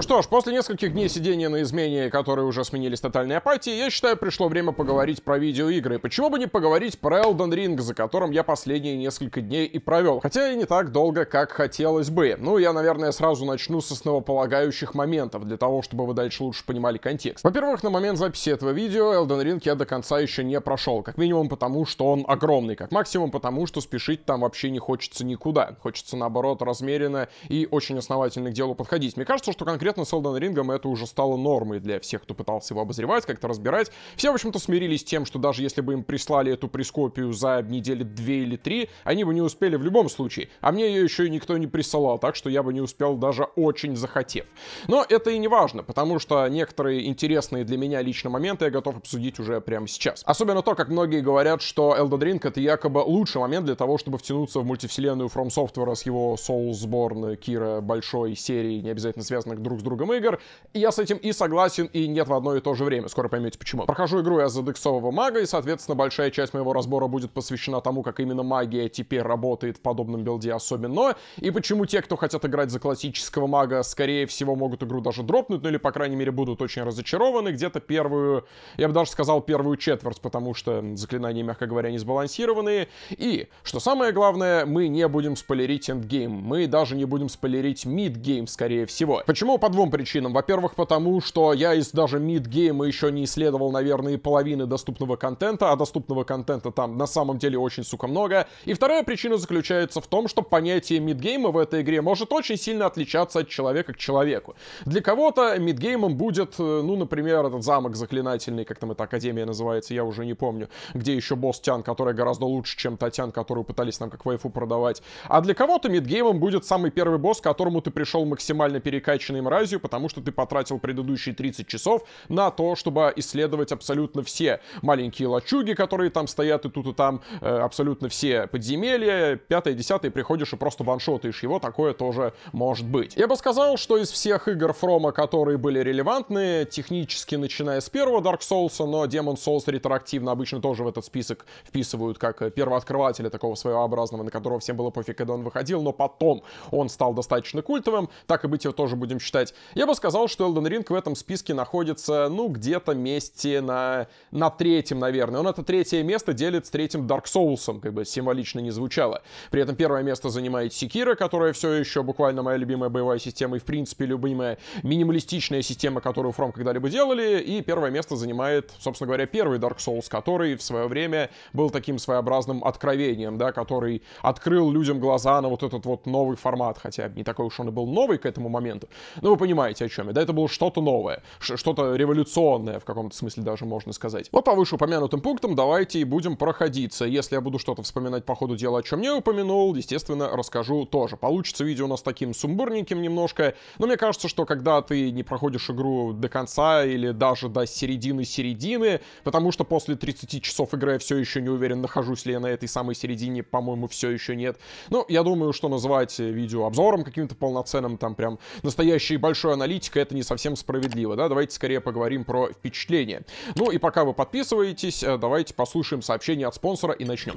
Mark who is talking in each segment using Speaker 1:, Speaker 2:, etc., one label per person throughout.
Speaker 1: Что ж, после нескольких дней сидения на измене, которые уже сменились тотальной апатией, я считаю, пришло время поговорить про видеоигры. почему бы не поговорить про Elden Ring, за которым я последние несколько дней и провел. Хотя и не так долго, как хотелось бы. Ну, я, наверное, сразу начну с основополагающих моментов, для того, чтобы вы дальше лучше понимали контекст. Во-первых, на момент записи этого видео Elden Ring я до конца еще не прошел. Как минимум потому, что он огромный. Как максимум потому, что спешить там вообще не хочется никуда. Хочется, наоборот, размеренно и очень основательно к делу подходить. Мне кажется, что конкретно конкретно с Elden Ring это уже стало нормой для всех, кто пытался его обозревать, как-то разбирать. Все, в общем-то, смирились с тем, что даже если бы им прислали эту прескопию за недели две или три, они бы не успели в любом случае. А мне ее еще и никто не присылал, так что я бы не успел даже очень захотев. Но это и не важно, потому что некоторые интересные для меня лично моменты я готов обсудить уже прямо сейчас. Особенно то, как многие говорят, что Elden Ring это якобы лучший момент для того, чтобы втянуться в мультивселенную From Software с его Soulsborne, Кира, большой серии, не обязательно связанных друг друг с другом игр. И я с этим и согласен, и нет в одно и то же время. Скоро поймете почему. Прохожу игру я за дексового мага, и, соответственно, большая часть моего разбора будет посвящена тому, как именно магия теперь работает в подобном билде особенно, и почему те, кто хотят играть за классического мага, скорее всего, могут игру даже дропнуть, ну или, по крайней мере, будут очень разочарованы где-то первую, я бы даже сказал, первую четверть, потому что заклинания, мягко говоря, не сбалансированные. И, что самое главное, мы не будем спойлерить эндгейм, мы даже не будем спойлерить мидгейм, скорее всего. Почему? двум причинам. Во-первых, потому что я из даже мид-гейма еще не исследовал, наверное, половины доступного контента, а доступного контента там на самом деле очень, сука, много. И вторая причина заключается в том, что понятие мидгейма в этой игре может очень сильно отличаться от человека к человеку. Для кого-то мидгеймом будет, э, ну, например, этот замок заклинательный, как там эта академия называется, я уже не помню, где еще босс Тян, который гораздо лучше, чем Татьян, которую пытались нам как вайфу продавать. А для кого-то мидгеймом будет самый первый босс, к которому ты пришел максимально перекачанный Евразию, потому что ты потратил предыдущие 30 часов на то, чтобы исследовать абсолютно все маленькие лачуги, которые там стоят и тут и там, э, абсолютно все подземелья, пятое, десятое, приходишь и просто ваншотаешь его, такое тоже может быть. Я бы сказал, что из всех игр Фрома, которые были релевантны, технически начиная с первого Dark Souls, но Demon Souls ретроактивно обычно тоже в этот список вписывают как э, первооткрывателя такого своеобразного, на которого всем было пофиг, когда он выходил, но потом он стал достаточно культовым, так и быть его тоже будем считать считать. Я бы сказал, что Elden Ring в этом списке находится, ну, где-то месте на, на третьем, наверное. Он это третье место делит с третьим Dark Souls, как бы символично не звучало. При этом первое место занимает Секира, которая все еще буквально моя любимая боевая система и, в принципе, любимая минималистичная система, которую From когда-либо делали. И первое место занимает, собственно говоря, первый Dark Souls, который в свое время был таким своеобразным откровением, да, который открыл людям глаза на вот этот вот новый формат, хотя не такой уж он и был новый к этому моменту. Но ну, вы понимаете, о чем я, да? Это было что-то новое, что-то революционное в каком-то смысле даже можно сказать. Вот по вышеупомянутым пунктам давайте и будем проходиться. Если я буду что-то вспоминать по ходу дела, о чем не упомянул, естественно, расскажу тоже. Получится видео у нас таким сумбурненьким немножко, но мне кажется, что когда ты не проходишь игру до конца или даже до середины-середины, потому что после 30 часов игры я все еще не уверен, нахожусь ли я на этой самой середине, по-моему, все еще нет. Ну, я думаю, что называть э, видео обзором каким-то полноценным, там прям настоящий большой аналитик, это не совсем справедливо, да? Давайте скорее поговорим про впечатление. Ну и пока вы подписываетесь, э, давайте послушаем сообщение от спонсора и начнем.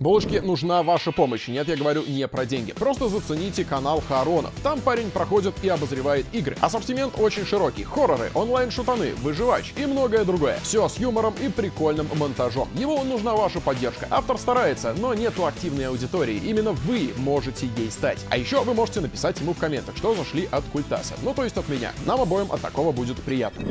Speaker 1: Булочки нужна ваша помощь. Нет, я говорю не про деньги. Просто зацените канал Харонов. Там парень проходит и обозревает игры. Ассортимент очень широкий. Хорроры, онлайн-шутаны, выживач и многое другое. Все с юмором и прикольным монтажом. Его нужна ваша поддержка. Автор старается, но нету активной аудитории. Именно вы можете ей стать. А еще вы можете написать ему в комментах, что зашли от Культаса. Ну, то есть от меня. Нам обоим от такого будет приятно.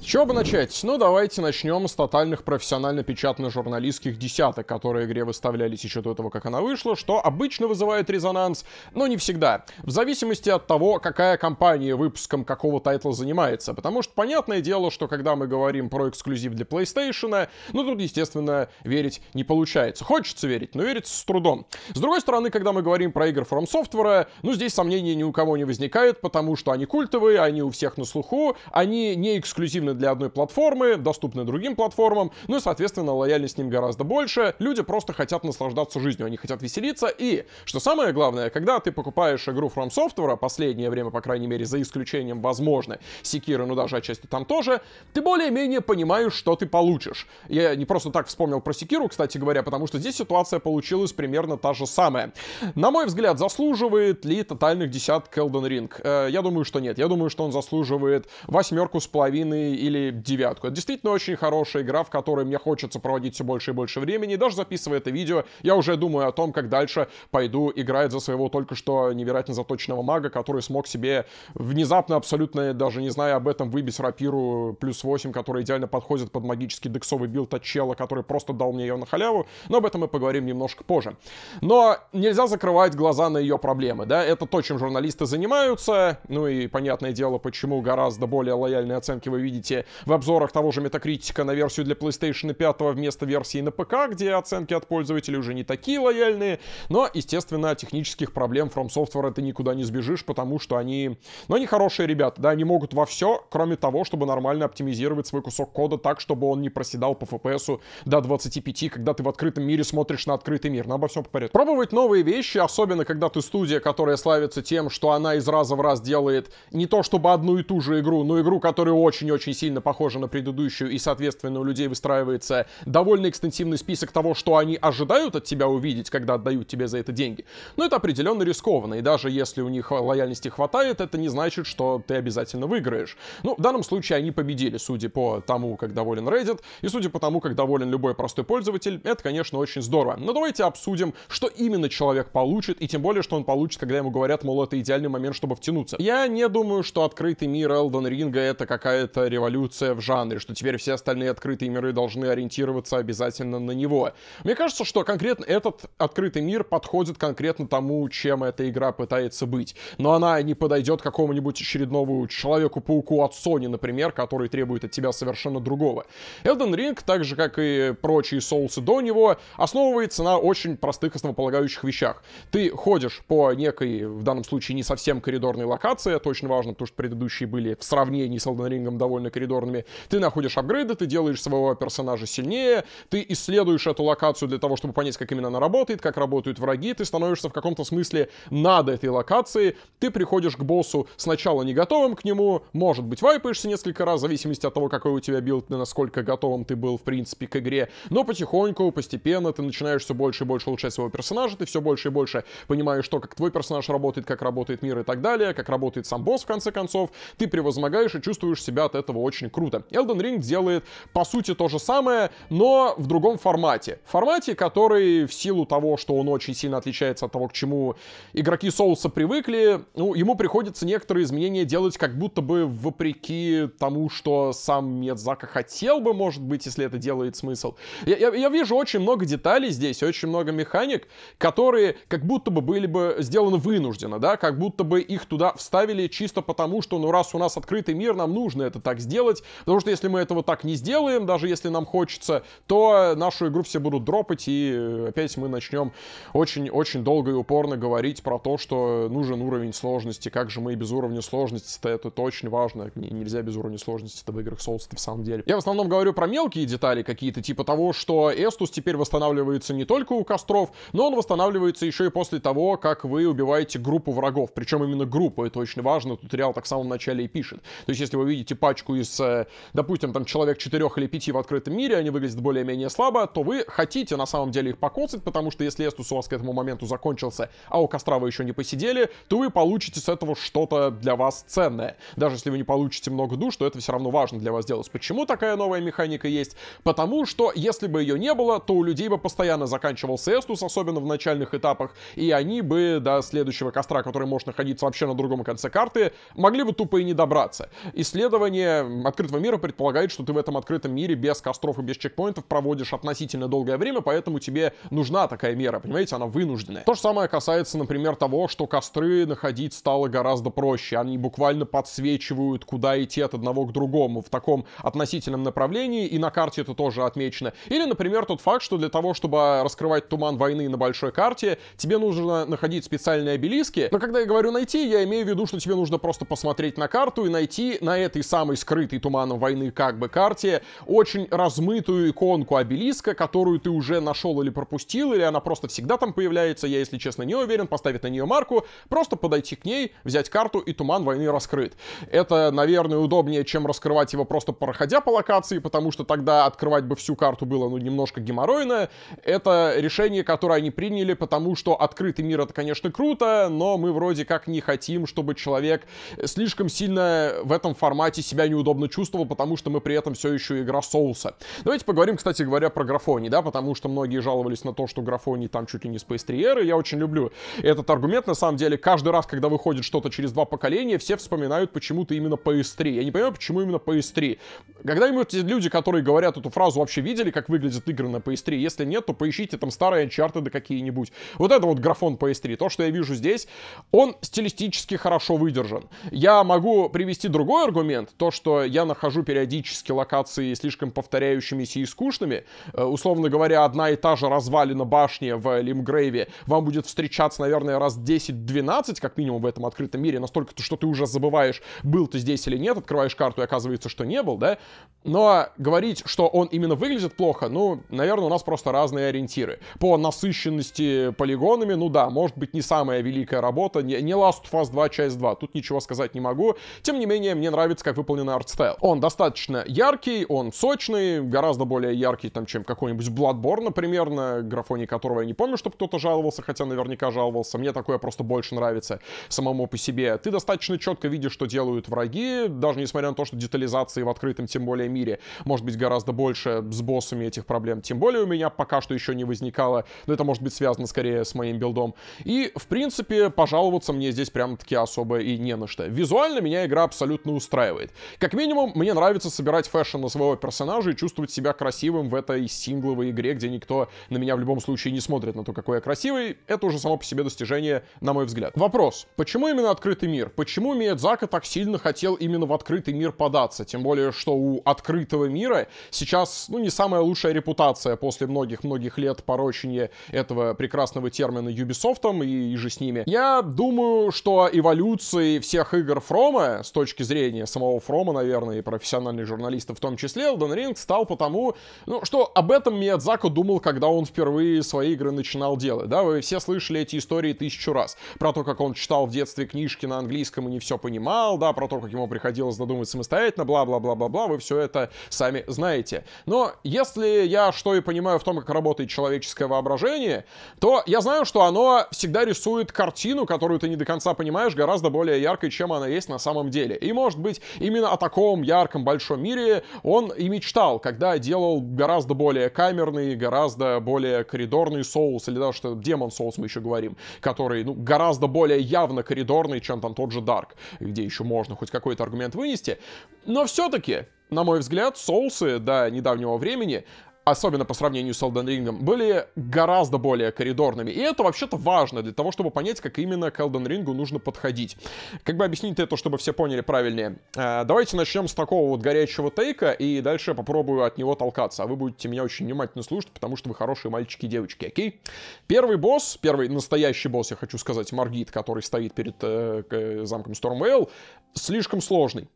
Speaker 1: С чего бы начать? Ну, давайте начнем с тотальных профессионально печатно журналистских десяток, которые игре выставлялись еще до того, как она вышла, что обычно вызывает резонанс, но не всегда. В зависимости от того, какая компания выпуском какого тайтла занимается. Потому что понятное дело, что когда мы говорим про эксклюзив для PlayStation, ну, тут, естественно, верить не получается. Хочется верить, но верить с трудом. С другой стороны, когда мы говорим про игры From Software, ну, здесь сомнений ни у кого не возникает, потому что они культовые, они у всех на слуху, они не эксклюзивные доступны для одной платформы, доступны другим платформам, ну и, соответственно, лояльность с ним гораздо больше. Люди просто хотят наслаждаться жизнью, они хотят веселиться. И, что самое главное, когда ты покупаешь игру From Software, последнее время, по крайней мере, за исключением, возможно, Секиры, ну даже отчасти там тоже, ты более-менее понимаешь, что ты получишь. Я не просто так вспомнил про Секиру, кстати говоря, потому что здесь ситуация получилась примерно та же самая. На мой взгляд, заслуживает ли тотальных десяток Elden Ring? Э, я думаю, что нет. Я думаю, что он заслуживает восьмерку с половиной или девятку. Это действительно очень хорошая игра, в которой мне хочется проводить все больше и больше времени. И даже записывая это видео, я уже думаю о том, как дальше пойду играть за своего только что невероятно заточенного мага, который смог себе внезапно, абсолютно даже не зная об этом, выбить рапиру плюс 8, которая идеально подходит под магический дексовый билд от чела, который просто дал мне ее на халяву. Но об этом мы поговорим немножко позже. Но нельзя закрывать глаза на ее проблемы, да? Это то, чем журналисты занимаются. Ну и понятное дело, почему гораздо более лояльные оценки вы видите Смотрите в обзорах того же Метакритика на версию для PlayStation 5 вместо версии на ПК, где оценки от пользователей уже не такие лояльные. Но, естественно, технических проблем From Software ты никуда не сбежишь, потому что они... Но ну, они хорошие ребята, да, они могут во все, кроме того, чтобы нормально оптимизировать свой кусок кода так, чтобы он не проседал по FPS до 25, когда ты в открытом мире смотришь на открытый мир. Но ну, обо всем по порядку. Пробовать новые вещи, особенно когда ты студия, которая славится тем, что она из раза в раз делает не то чтобы одну и ту же игру, но игру, которую очень-очень сильно похожа на предыдущую, и, соответственно, у людей выстраивается довольно экстенсивный список того, что они ожидают от тебя увидеть, когда отдают тебе за это деньги. Но это определенно рискованно, и даже если у них лояльности хватает, это не значит, что ты обязательно выиграешь. Ну, в данном случае они победили, судя по тому, как доволен Reddit, и судя по тому, как доволен любой простой пользователь, это, конечно, очень здорово. Но давайте обсудим, что именно человек получит, и тем более, что он получит, когда ему говорят, мол, это идеальный момент, чтобы втянуться. Я не думаю, что открытый мир Элден Ринга — это какая-то революция революция в жанре, что теперь все остальные открытые миры должны ориентироваться обязательно на него. Мне кажется, что конкретно этот открытый мир подходит конкретно тому, чем эта игра пытается быть. Но она не подойдет какому-нибудь очередному Человеку-пауку от Sony, например, который требует от тебя совершенно другого. Elden Ring, так же как и прочие соусы до него, основывается на очень простых основополагающих вещах. Ты ходишь по некой, в данном случае не совсем коридорной локации, а точно важно, потому что предыдущие были в сравнении с Elden Ring довольно коридорными. Ты находишь апгрейды, ты делаешь своего персонажа сильнее, ты исследуешь эту локацию для того, чтобы понять, как именно она работает, как работают враги, ты становишься в каком-то смысле над этой локацией, ты приходишь к боссу сначала не готовым к нему, может быть, вайпаешься несколько раз, в зависимости от того, какой у тебя билд, насколько готовым ты был, в принципе, к игре, но потихоньку, постепенно ты начинаешь все больше и больше улучшать своего персонажа, ты все больше и больше понимаешь, что как твой персонаж работает, как работает мир и так далее, как работает сам босс, в конце концов, ты превозмогаешь и чувствуешь себя от этого очень круто. Elden Ring делает, по сути, то же самое, но в другом формате. В формате, который в силу того, что он очень сильно отличается от того, к чему игроки Соуса привыкли, ну, ему приходится некоторые изменения делать как будто бы вопреки тому, что сам Медзака хотел бы, может быть, если это делает смысл. Я, я, я вижу очень много деталей здесь, очень много механик, которые как будто бы были бы сделаны вынужденно, да, как будто бы их туда вставили чисто потому, что, ну, раз у нас открытый мир, нам нужно это так сделать сделать, потому что если мы этого так не сделаем, даже если нам хочется, то нашу игру все будут дропать, и опять мы начнем очень-очень долго и упорно говорить про то, что нужен уровень сложности, как же мы без уровня сложности-то, это, это очень важно, нельзя без уровня сложности-то в играх Souls-то в самом деле. Я в основном говорю про мелкие детали какие-то, типа того, что Эстус теперь восстанавливается не только у костров, но он восстанавливается еще и после того, как вы убиваете группу врагов, причем именно группу, это очень важно, Тут туториал так в самом начале и пишет. То есть, если вы видите пачку из, э, допустим, там человек четырех или пяти в открытом мире, они выглядят более-менее слабо, то вы хотите на самом деле их покоцать, потому что если Эстус у вас к этому моменту закончился, а у костра вы еще не посидели, то вы получите с этого что-то для вас ценное. Даже если вы не получите много душ, то это все равно важно для вас делать. Почему такая новая механика есть? Потому что если бы ее не было, то у людей бы постоянно заканчивался Эстус, особенно в начальных этапах, и они бы до следующего костра, который может находиться вообще на другом конце карты, могли бы тупо и не добраться. Исследование открытого мира предполагает, что ты в этом открытом мире без костров и без чекпоинтов проводишь относительно долгое время, поэтому тебе нужна такая мера, понимаете, она вынужденная. То же самое касается, например, того, что костры находить стало гораздо проще. Они буквально подсвечивают, куда идти от одного к другому в таком относительном направлении, и на карте это тоже отмечено. Или, например, тот факт, что для того, чтобы раскрывать туман войны на большой карте, тебе нужно находить специальные обелиски. Но когда я говорю найти, я имею в виду, что тебе нужно просто посмотреть на карту и найти на этой самой скрытой покрытой туманом войны как бы карте, очень размытую иконку обелиска, которую ты уже нашел или пропустил, или она просто всегда там появляется, я, если честно, не уверен, поставить на нее марку, просто подойти к ней, взять карту, и туман войны раскрыт. Это, наверное, удобнее, чем раскрывать его просто проходя по локации, потому что тогда открывать бы всю карту было, ну, немножко геморройно. Это решение, которое они приняли, потому что открытый мир — это, конечно, круто, но мы вроде как не хотим, чтобы человек слишком сильно в этом формате себя неудобно неудобно чувствовал, потому что мы при этом все еще игра соуса. Давайте поговорим, кстати говоря, про графони, да, потому что многие жаловались на то, что графони там чуть ли не с PS3 Я очень люблю этот аргумент. На самом деле, каждый раз, когда выходит что-то через два поколения, все вспоминают почему-то именно PS3. Я не понимаю, почему именно PS3. Когда-нибудь люди, которые говорят эту фразу, вообще видели, как выглядят игры на PS3? Если нет, то поищите там старые Uncharted какие-нибудь. Вот это вот графон PS3. То, что я вижу здесь, он стилистически хорошо выдержан. Я могу привести другой аргумент, то, что я нахожу периодически локации слишком повторяющимися и скучными. Э, условно говоря, одна и та же развалина башни в Лимгрейве вам будет встречаться, наверное, раз 10-12, как минимум в этом открытом мире, настолько, что ты уже забываешь, был ты здесь или нет, открываешь карту и оказывается, что не был, да? Но говорить, что он именно выглядит плохо, ну, наверное, у нас просто разные ориентиры. По насыщенности полигонами, ну да, может быть, не самая великая работа, не, не Last of Us 2 часть 2, тут ничего сказать не могу. Тем не менее, мне нравится, как выполнена арт артстайл. Он достаточно яркий, он сочный, гораздо более яркий, там, чем какой-нибудь Bloodborne, например, на графоне которого я не помню, чтобы кто-то жаловался, хотя наверняка жаловался. Мне такое просто больше нравится самому по себе. Ты достаточно четко видишь, что делают враги, даже несмотря на то, что детализации в открытом, тем более мире, может быть гораздо больше с боссами этих проблем. Тем более у меня пока что еще не возникало, но это может быть связано скорее с моим билдом. И, в принципе, пожаловаться мне здесь прям-таки особо и не на что. Визуально меня игра абсолютно устраивает. Как минимум, мне нравится собирать фэшн на своего персонажа и чувствовать себя красивым в этой сингловой игре, где никто на меня в любом случае не смотрит на то, какой я красивый. Это уже само по себе достижение, на мой взгляд. Вопрос. Почему именно открытый мир? Почему Миядзака так сильно хотел именно в открытый мир податься? Тем более, что у открытого мира сейчас, ну, не самая лучшая репутация после многих-многих лет порочения этого прекрасного термина Ubisoft и, и же с ними. Я думаю, что эволюции всех игр Фрома, с точки зрения самого Фрома, наверное, наверное, и профессиональные журналисты в том числе, Elden Ring стал потому, ну, что об этом Миядзако думал, когда он впервые свои игры начинал делать, да, вы все слышали эти истории тысячу раз, про то, как он читал в детстве книжки на английском и не все понимал, да, про то, как ему приходилось додумать самостоятельно, бла-бла-бла-бла-бла, вы все это сами знаете. Но если я что и понимаю в том, как работает человеческое воображение, то я знаю, что оно всегда рисует картину, которую ты не до конца понимаешь, гораздо более яркой, чем она есть на самом деле. И, может быть, именно от таком ярком большом мире он и мечтал, когда делал гораздо более камерный, гораздо более коридорный соус, или даже что демон соус мы еще говорим, который ну, гораздо более явно коридорный, чем там тот же Dark, где еще можно хоть какой-то аргумент вынести. Но все-таки на мой взгляд, соусы до недавнего времени особенно по сравнению с Elden Ring, были гораздо более коридорными. И это вообще-то важно для того, чтобы понять, как именно к Elden Ring нужно подходить. Как бы объяснить это, чтобы все поняли правильнее. А, давайте начнем с такого вот горячего тейка, и дальше попробую от него толкаться. А вы будете меня очень внимательно слушать, потому что вы хорошие мальчики и девочки, окей? Первый босс, первый настоящий босс, я хочу сказать, Маргит, который стоит перед э, э замком Stormvale, слишком сложный.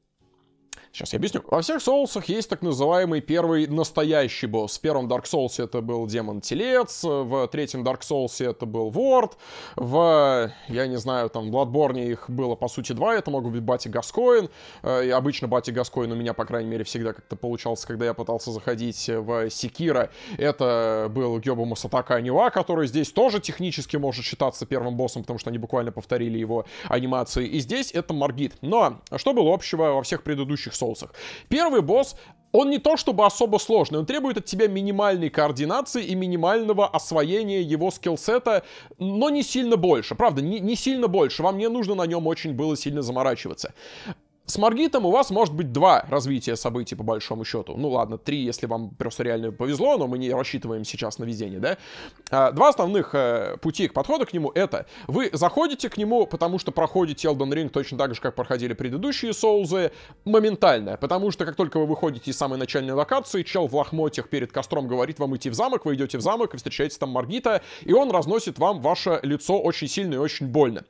Speaker 1: Сейчас я объясню. Во всех соусах есть так называемый первый настоящий босс. В первом Dark Souls это был демон Телец, в третьем Dark Souls это был Ворд, в, я не знаю, там, Bloodborne их было по сути два, это могут быть Бати Гаскоин. Э, и обычно Бати Гаскоин у меня, по крайней мере, всегда как-то получался, когда я пытался заходить в Секира. Это был Гёба Масатака Аниуа, который здесь тоже технически может считаться первым боссом, потому что они буквально повторили его анимации. И здесь это Маргит. Но что было общего во всех предыдущих соусах. Первый босс он не то чтобы особо сложный, он требует от тебя минимальной координации и минимального освоения его скиллсета, но не сильно больше, правда, не, не сильно больше, вам не нужно на нем очень было сильно заморачиваться. С Маргитом у вас может быть два развития событий, по большому счету. Ну ладно, три, если вам просто реально повезло, но мы не рассчитываем сейчас на везение, да? А, два основных э, пути к подходу к нему — это вы заходите к нему, потому что проходите Elden Ring точно так же, как проходили предыдущие соузы, моментально. Потому что как только вы выходите из самой начальной локации, чел в лохмотьях перед костром говорит вам идти в замок, вы идете в замок и встречаете там Маргита, и он разносит вам ваше лицо очень сильно и очень больно.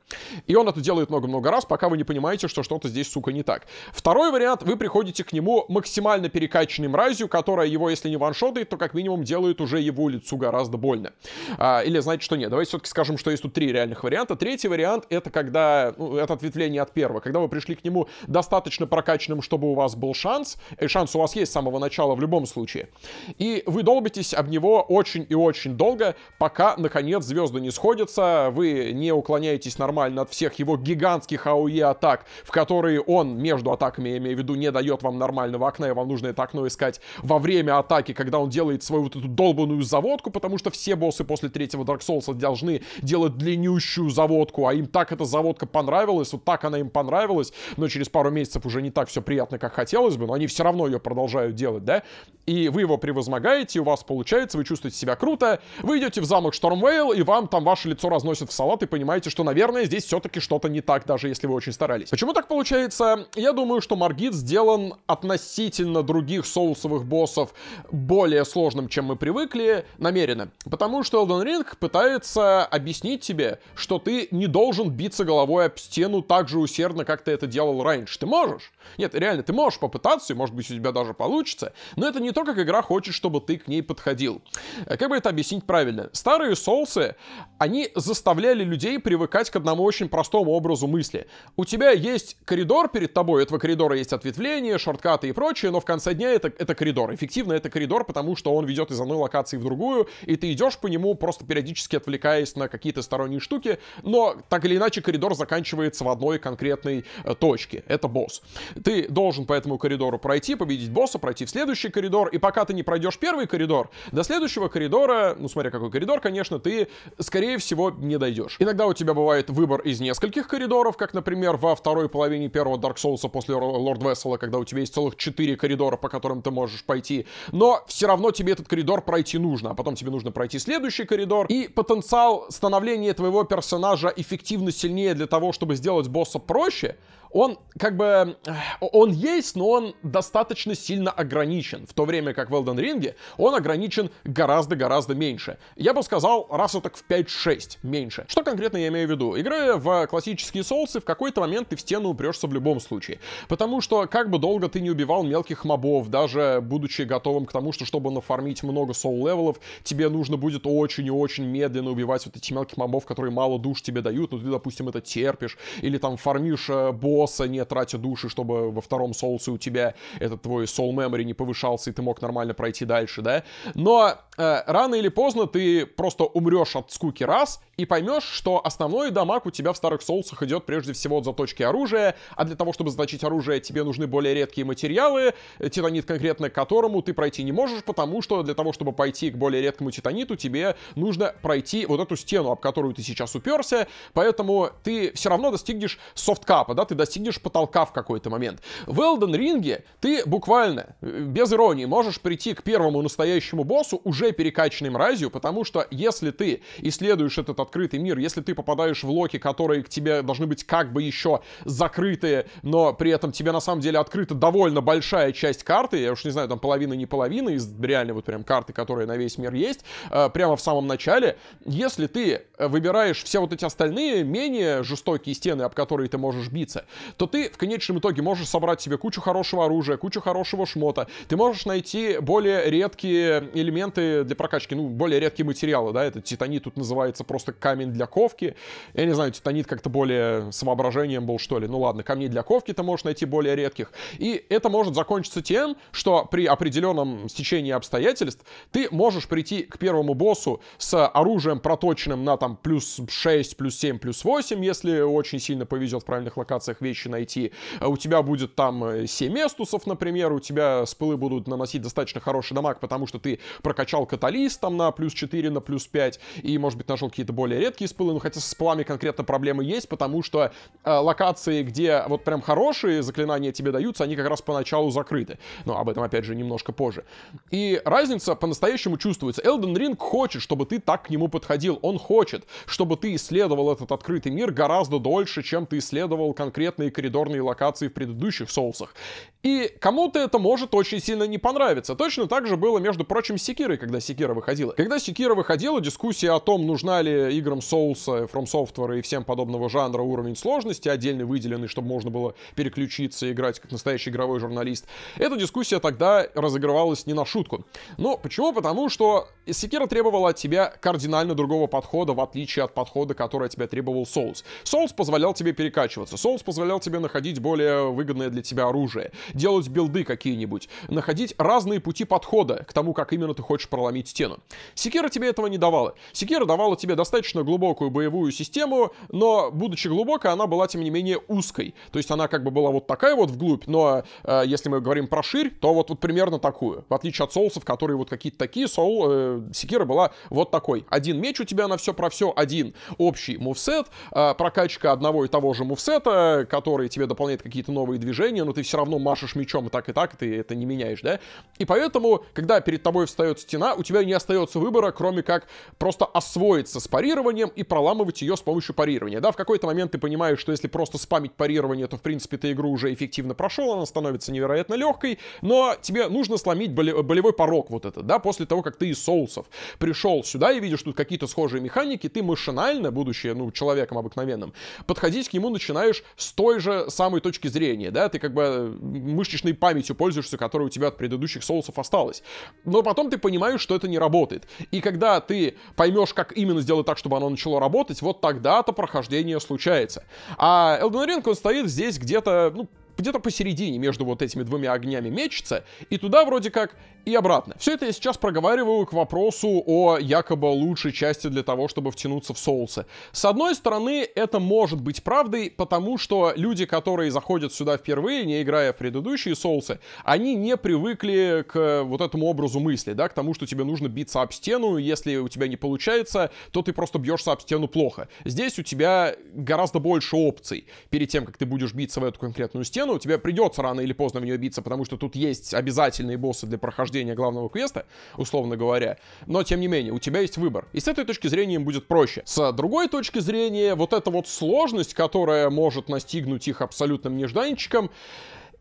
Speaker 1: И он это делает много-много раз, пока вы не понимаете, что что-то здесь, сука, не не так. Второй вариант, вы приходите к нему максимально перекачанной мразью, которая его, если не ваншотает, то как минимум делает уже его лицу гораздо больно. А, или, знаете, что нет. Давайте все-таки скажем, что есть тут три реальных варианта. Третий вариант — это когда, ну, это ответвление от первого, когда вы пришли к нему достаточно прокачанным, чтобы у вас был шанс, и э, шанс у вас есть с самого начала в любом случае, и вы долбитесь об него очень и очень долго, пока, наконец, звезды не сходятся, вы не уклоняетесь нормально от всех его гигантских АОЕ атак, в которые он между атаками, я имею в виду, не дает вам нормального окна, и вам нужно это окно искать во время атаки, когда он делает свою вот эту долбанную заводку, потому что все боссы после третьего Dark Souls должны делать длиннющую заводку, а им так эта заводка понравилась, вот так она им понравилась, но через пару месяцев уже не так все приятно, как хотелось бы, но они все равно ее продолжают делать, да? И вы его превозмогаете, у вас получается, вы чувствуете себя круто, вы идете в замок Штормвейл, и вам там ваше лицо разносит в салат, и понимаете, что, наверное, здесь все-таки что-то не так, даже если вы очень старались. Почему так получается? я думаю, что Маргит сделан относительно других соусовых боссов более сложным, чем мы привыкли, намеренно. Потому что Elden Ring пытается объяснить тебе, что ты не должен биться головой об стену так же усердно, как ты это делал раньше. Ты можешь, нет, реально, ты можешь попытаться, и может быть у тебя даже получится, но это не то, как игра хочет, чтобы ты к ней подходил. Э, как бы это объяснить правильно? Старые соусы, они заставляли людей привыкать к одному очень простому образу мысли. У тебя есть коридор перед тобой, у этого коридора есть ответвления, шорткаты и прочее, но в конце дня это, это коридор. Эффективно это коридор, потому что он ведет из одной локации в другую, и ты идешь по нему, просто периодически отвлекаясь на какие-то сторонние штуки, но так или иначе коридор заканчивается в одной конкретной э, точке. Это босс. Ты должен по этому коридору пройти, победить босса, пройти в следующий коридор, и пока ты не пройдешь первый коридор, до следующего коридора, ну смотря какой коридор, конечно, ты, скорее всего, не дойдешь. Иногда у тебя бывает выбор из нескольких коридоров, как, например, во второй половине первого Dark Souls после Лорд Вессела, когда у тебя есть целых четыре коридора, по которым ты можешь пойти, но все равно тебе этот коридор пройти нужно, а потом тебе нужно пройти следующий коридор, и потенциал становления твоего персонажа эффективно сильнее для того, чтобы сделать босса проще, он как бы, э, он есть, но он достаточно сильно ограничен, в то время как в Elden Ring он ограничен гораздо-гораздо меньше. Я бы сказал, раз так в 5-6 меньше. Что конкретно я имею в виду? Играя в классические соусы, в какой-то момент ты в стену упрешься в любом случае. Потому что как бы долго ты не убивал мелких мобов, даже будучи готовым к тому, что чтобы нафармить много соул-левелов, тебе нужно будет очень и очень медленно убивать вот эти мелких мобов, которые мало душ тебе дают, но ну, ты, допустим, это терпишь, или там фармишь э, босса, босса, не тратя души, чтобы во втором соусе у тебя этот твой soul memory не повышался, и ты мог нормально пройти дальше, да. Но э, рано или поздно ты просто умрешь от скуки раз и поймешь, что основной дамаг у тебя в старых соусах идет прежде всего от заточки оружия, а для того, чтобы заточить оружие, тебе нужны более редкие материалы, э, титанит конкретно к которому ты пройти не можешь, потому что для того, чтобы пойти к более редкому титаниту, тебе нужно пройти вот эту стену, об которую ты сейчас уперся, поэтому ты все равно достигнешь софткапа, да, ты достигнешь достигнешь потолка в какой-то момент. В Elden Ring ты буквально, без иронии, можешь прийти к первому настоящему боссу уже перекачанной мразью, потому что если ты исследуешь этот открытый мир, если ты попадаешь в локи, которые к тебе должны быть как бы еще закрытые, но при этом тебе на самом деле открыта довольно большая часть карты, я уж не знаю, там половина не половина из реальной вот прям карты, которая на весь мир есть, э, прямо в самом начале, если ты выбираешь все вот эти остальные менее жестокие стены, об которые ты можешь биться, то ты в конечном итоге можешь собрать себе кучу хорошего оружия, кучу хорошего шмота. Ты можешь найти более редкие элементы для прокачки, ну, более редкие материалы, да, этот титанит тут называется просто камень для ковки. Я не знаю, титанит как-то более с воображением был, что ли. Ну ладно, камни для ковки ты можешь найти более редких. И это может закончиться тем, что при определенном стечении обстоятельств ты можешь прийти к первому боссу с оружием проточенным на там плюс 6, плюс 7, плюс 8, если очень сильно повезет в правильных локациях вещи найти. Э, у тебя будет там 7 э, эстусов, например, у тебя спылы будут наносить достаточно хороший дамаг, потому что ты прокачал каталист там на плюс 4, на плюс 5, и, может быть, нашел какие-то более редкие спылы, но хотя с спылами конкретно проблемы есть, потому что э, локации, где вот прям хорошие заклинания тебе даются, они как раз поначалу закрыты. Но об этом, опять же, немножко позже. И разница по-настоящему чувствуется. Элден Ринг хочет, чтобы ты так к нему подходил. Он хочет, чтобы ты исследовал этот открытый мир гораздо дольше, чем ты исследовал конкретно секретные коридорные локации в предыдущих соусах. И кому-то это может очень сильно не понравиться. Точно так же было, между прочим, с Секирой, когда Секира выходила. Когда Секира выходила, дискуссия о том, нужна ли играм соуса, From Software и всем подобного жанра уровень сложности, отдельно выделенный, чтобы можно было переключиться и играть как настоящий игровой журналист. Эта дискуссия тогда разыгрывалась не на шутку. Но почему? Потому что Секира требовала от тебя кардинально другого подхода, в отличие от подхода, который от тебя требовал Souls. Souls позволял тебе перекачиваться, Соус позволял позволял тебе находить более выгодное для тебя оружие, делать билды какие-нибудь, находить разные пути подхода к тому, как именно ты хочешь проломить стену. Секира тебе этого не давала. Секира давала тебе достаточно глубокую боевую систему, но, будучи глубокой, она была, тем не менее, узкой. То есть она как бы была вот такая вот вглубь, но э, если мы говорим про ширь, то вот, вот примерно такую. В отличие от соусов, которые вот какие-то такие, соул, э, секира была вот такой. Один меч у тебя на все про все один. Общий мувсет, э, прокачка одного и того же мувсета, которые тебе дополняют какие-то новые движения, но ты все равно машешь мечом и так, и так, ты это не меняешь, да? И поэтому, когда перед тобой встает стена, у тебя не остается выбора, кроме как просто освоиться с парированием и проламывать ее с помощью парирования, да? В какой-то момент ты понимаешь, что если просто спамить парирование, то, в принципе, ты игру уже эффективно прошел, она становится невероятно легкой, но тебе нужно сломить болевой порог вот этот, да, после того, как ты из соусов пришел сюда и видишь тут какие-то схожие механики, ты машинально, будущее, ну, человеком обыкновенным, подходить к нему начинаешь с той же самой точки зрения, да, ты как бы э, мышечной памятью пользуешься, которая у тебя от предыдущих соусов осталась. Но потом ты понимаешь, что это не работает. И когда ты поймешь, как именно сделать так, чтобы оно начало работать, вот тогда-то прохождение случается. А Elden Ring, он стоит здесь где-то, ну, где-то посередине между вот этими двумя огнями мечется, и туда вроде как и обратно. Все это я сейчас проговариваю к вопросу о якобы лучшей части для того, чтобы втянуться в соусы. С одной стороны, это может быть правдой, потому что люди, которые заходят сюда впервые, не играя в предыдущие соусы, они не привыкли к вот этому образу мысли, да, к тому, что тебе нужно биться об стену, если у тебя не получается, то ты просто бьешься об стену плохо. Здесь у тебя гораздо больше опций. Перед тем, как ты будешь биться в эту конкретную стену, тебе придется рано или поздно в нее биться, потому что тут есть обязательные боссы для прохождения прохождения главного квеста, условно говоря, но тем не менее, у тебя есть выбор. И с этой точки зрения им будет проще. С другой точки зрения, вот эта вот сложность, которая может настигнуть их абсолютным нежданчиком,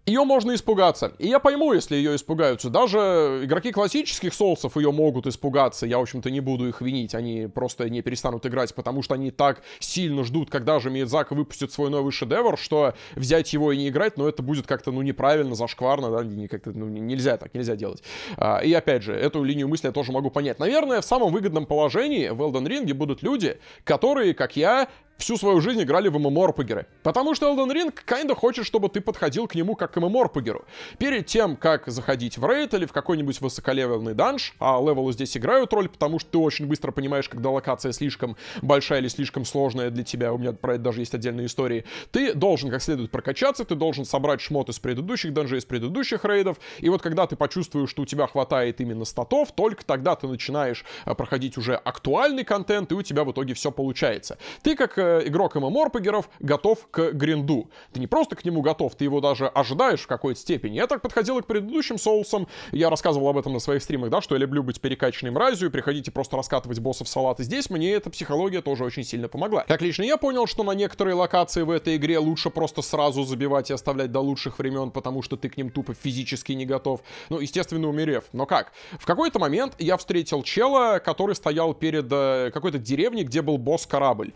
Speaker 1: ее можно испугаться. И я пойму, если ее испугаются. Даже игроки классических соусов ее могут испугаться. Я, в общем-то, не буду их винить. Они просто не перестанут играть, потому что они так сильно ждут, когда же Миядзака выпустит свой новый шедевр, что взять его и не играть, но ну, это будет как-то, ну, неправильно, зашкварно, да, как-то, ну, нельзя так, нельзя делать. А, и, опять же, эту линию мысли я тоже могу понять. Наверное, в самом выгодном положении в Elden Ring будут люди, которые, как я, всю свою жизнь играли в MMORPG. Потому что Elden Ring kinda хочет, чтобы ты подходил к нему как к MMORPG. Перед тем, как заходить в рейд или в какой-нибудь высоколевелный данж, а левелы здесь играют роль, потому что ты очень быстро понимаешь, когда локация слишком большая или слишком сложная для тебя, у меня про это даже есть отдельные истории, ты должен как следует прокачаться, ты должен собрать шмот из предыдущих данжей, из предыдущих рейдов, и вот когда ты почувствуешь, что у тебя хватает именно статов, только тогда ты начинаешь э, проходить уже актуальный контент, и у тебя в итоге все получается. Ты как э, насколько игрок ММОРПГеров готов к гринду. Ты не просто к нему готов, ты его даже ожидаешь в какой-то степени. Я так подходил и к предыдущим соусам. Я рассказывал об этом на своих стримах, да, что я люблю быть перекачанной мразью, и приходите просто раскатывать боссов салат. И здесь мне эта психология тоже очень сильно помогла. Как лично я понял, что на некоторые локации в этой игре лучше просто сразу забивать и оставлять до лучших времен, потому что ты к ним тупо физически не готов. Ну, естественно, умерев. Но как? В какой-то момент я встретил чела, который стоял перед э, какой-то деревней, где был босс-корабль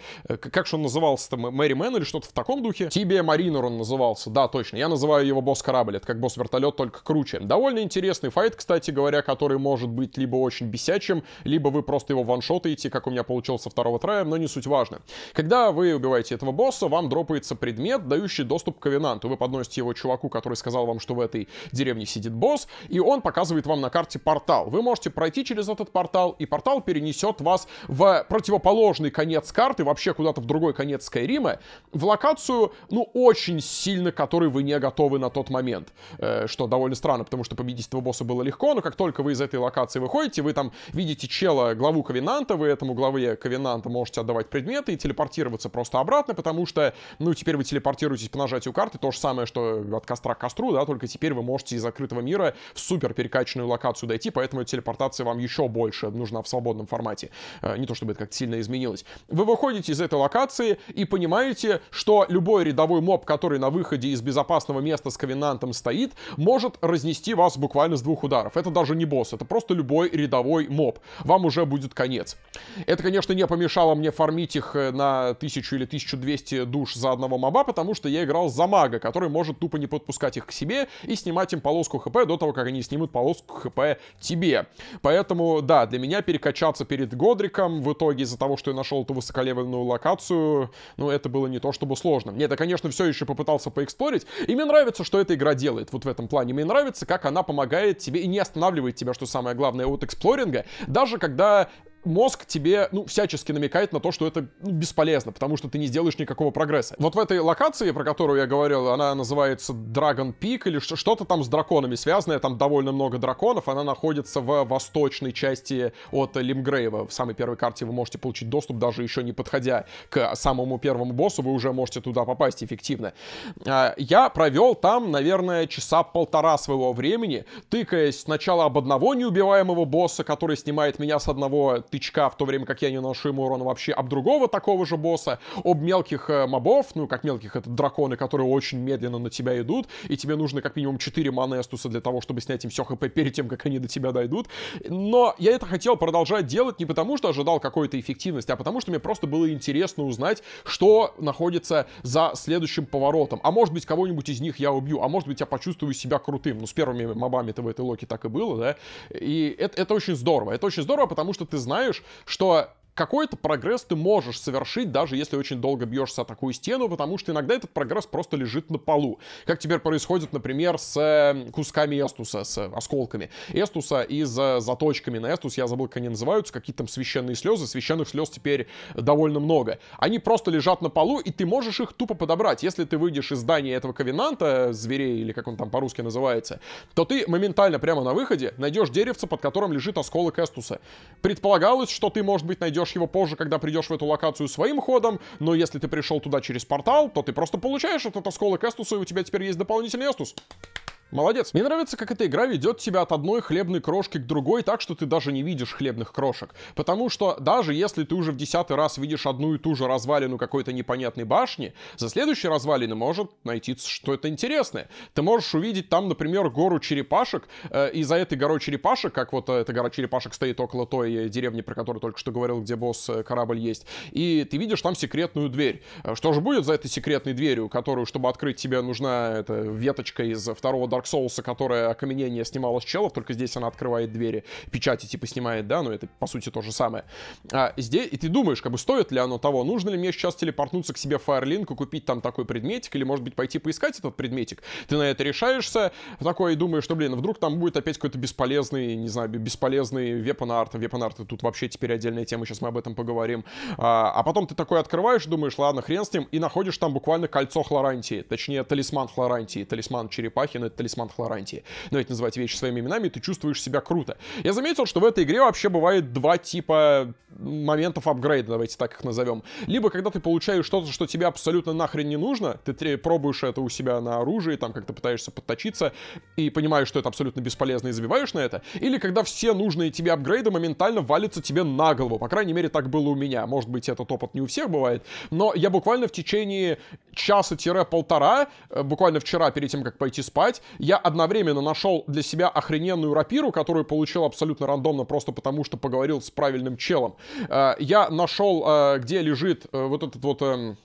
Speaker 1: как же он назывался-то, Мэри Мэн или что-то в таком духе. Тибия Маринер он назывался, да, точно. Я называю его босс корабль, это как босс вертолет, только круче. Довольно интересный файт, кстати говоря, который может быть либо очень бесячим, либо вы просто его ваншотаете, как у меня получился второго трая, но не суть важно. Когда вы убиваете этого босса, вам дропается предмет, дающий доступ к Ковенанту. Вы подносите его чуваку, который сказал вам, что в этой деревне сидит босс, и он показывает вам на карте портал. Вы можете пройти через этот портал, и портал перенесет вас в противоположный конец карты, вообще куда-то в другой конец Скайрима, в локацию, ну, очень сильно, которой вы не готовы на тот момент. Э, что довольно странно, потому что победить этого босса было легко, но как только вы из этой локации выходите, вы там видите чела, главу Ковенанта, вы этому главе Ковенанта можете отдавать предметы и телепортироваться просто обратно, потому что, ну, теперь вы телепортируетесь по нажатию карты, то же самое, что от костра к костру, да, только теперь вы можете из закрытого мира в супер перекачанную локацию дойти, поэтому телепортация вам еще больше нужна в свободном формате. Э, не то чтобы это как-то сильно изменилось. Вы выходите из этой локации, локации и понимаете, что любой рядовой моб, который на выходе из безопасного места с ковенантом стоит, может разнести вас буквально с двух ударов. Это даже не босс, это просто любой рядовой моб. Вам уже будет конец. Это, конечно, не помешало мне фармить их э, на 1000 или 1200 душ за одного моба, потому что я играл за мага, который может тупо не подпускать их к себе и снимать им полоску хп до того, как они снимут полоску хп тебе. Поэтому, да, для меня перекачаться перед Годриком в итоге из-за того, что я нашел эту высоколевельную локацию, локацию, ну, это было не то чтобы сложно. Нет, я, конечно, все еще попытался поэксплорить, и мне нравится, что эта игра делает вот в этом плане. Мне нравится, как она помогает тебе и не останавливает тебя, что самое главное, от эксплоринга, даже когда мозг тебе, ну, всячески намекает на то, что это ну, бесполезно, потому что ты не сделаешь никакого прогресса. Вот в этой локации, про которую я говорил, она называется Dragon Peak или что-то там с драконами связанное, там довольно много драконов, она находится в восточной части от Лимгрейва. В самой первой карте вы можете получить доступ, даже еще не подходя к самому первому боссу, вы уже можете туда попасть эффективно. А, я провел там, наверное, часа полтора своего времени, тыкаясь сначала об одного неубиваемого босса, который снимает меня с одного тычка, в то время как я не наношу ему урона вообще об другого такого же босса, об мелких э, мобов, ну, как мелких, это драконы, которые очень медленно на тебя идут, и тебе нужно как минимум 4 манестуса для того, чтобы снять им все хп перед тем, как они до тебя дойдут. Но я это хотел продолжать делать не потому, что ожидал какой-то эффективности, а потому, что мне просто было интересно узнать, что находится за следующим поворотом. А может быть, кого-нибудь из них я убью, а может быть, я почувствую себя крутым. Ну, с первыми мобами-то в этой локе так и было, да? И это, это очень здорово. Это очень здорово, потому что ты знаешь, знаешь, что какой-то прогресс ты можешь совершить, даже если очень долго бьешься о такую стену, потому что иногда этот прогресс просто лежит на полу. Как теперь происходит, например, с э, кусками эстуса, с э, осколками эстуса и с заточками на эстус, я забыл, как они называются, какие там священные слезы, священных слез теперь э, довольно много. Они просто лежат на полу, и ты можешь их тупо подобрать. Если ты выйдешь из здания этого ковенанта, зверей, или как он там по-русски называется, то ты моментально прямо на выходе найдешь деревце, под которым лежит осколок эстуса. Предполагалось, что ты, может быть, найдешь найдешь его позже, когда придешь в эту локацию своим ходом, но если ты пришел туда через портал, то ты просто получаешь этот осколок Эстуса, и у тебя теперь есть дополнительный Эстус. Молодец. Мне нравится, как эта игра ведет тебя от одной хлебной крошки к другой так, что ты даже не видишь хлебных крошек. Потому что даже если ты уже в десятый раз видишь одну и ту же развалину какой-то непонятной башни, за следующей развалины может найти что-то интересное. Ты можешь увидеть там, например, гору черепашек, э, и за этой горой черепашек, как вот э, эта гора черепашек стоит около той э, деревни, про которую только что говорил, где босс э, корабль есть, и ты видишь там секретную дверь. Что же будет за этой секретной дверью, которую, чтобы открыть, тебе нужна эта веточка из второго Dark Souls, которая окаменение снимала с челов, только здесь она открывает двери, печати типа снимает, да, но это по сути то же самое. А здесь, и ты думаешь, как бы стоит ли оно того, нужно ли мне сейчас телепортнуться к себе в Firelink и купить там такой предметик, или может быть пойти поискать этот предметик. Ты на это решаешься, такой думаешь, что, «Ну, блин, вдруг там будет опять какой-то бесполезный, не знаю, бесполезный вепон-арт, тут вообще теперь отдельная тема, сейчас мы об этом поговорим. А, а потом ты такой открываешь, думаешь, ладно, хрен с ним, и находишь там буквально кольцо Хлорантии, точнее, талисман Хлорантии, талисман черепахи, но это талисман Хлорантии. Но ведь называть вещи своими именами, ты чувствуешь себя круто. Я заметил, что в этой игре вообще бывает два типа моментов апгрейда, давайте так их назовем. Либо когда ты получаешь что-то, что тебе абсолютно нахрен не нужно, ты пробуешь это у себя на оружии, там как-то пытаешься подточиться и понимаешь, что это абсолютно бесполезно и забиваешь на это. Или когда все нужные тебе апгрейды моментально валятся тебе на голову. По крайней мере, так было у меня. Может быть, этот опыт не у всех бывает, но я буквально в течение часа-полтора, э, буквально вчера перед тем, как пойти спать, я одновременно нашел для себя охрененную рапиру, которую получил абсолютно рандомно, просто потому что поговорил с правильным челом. Э, я нашел, э, где лежит э, вот этот вот эм,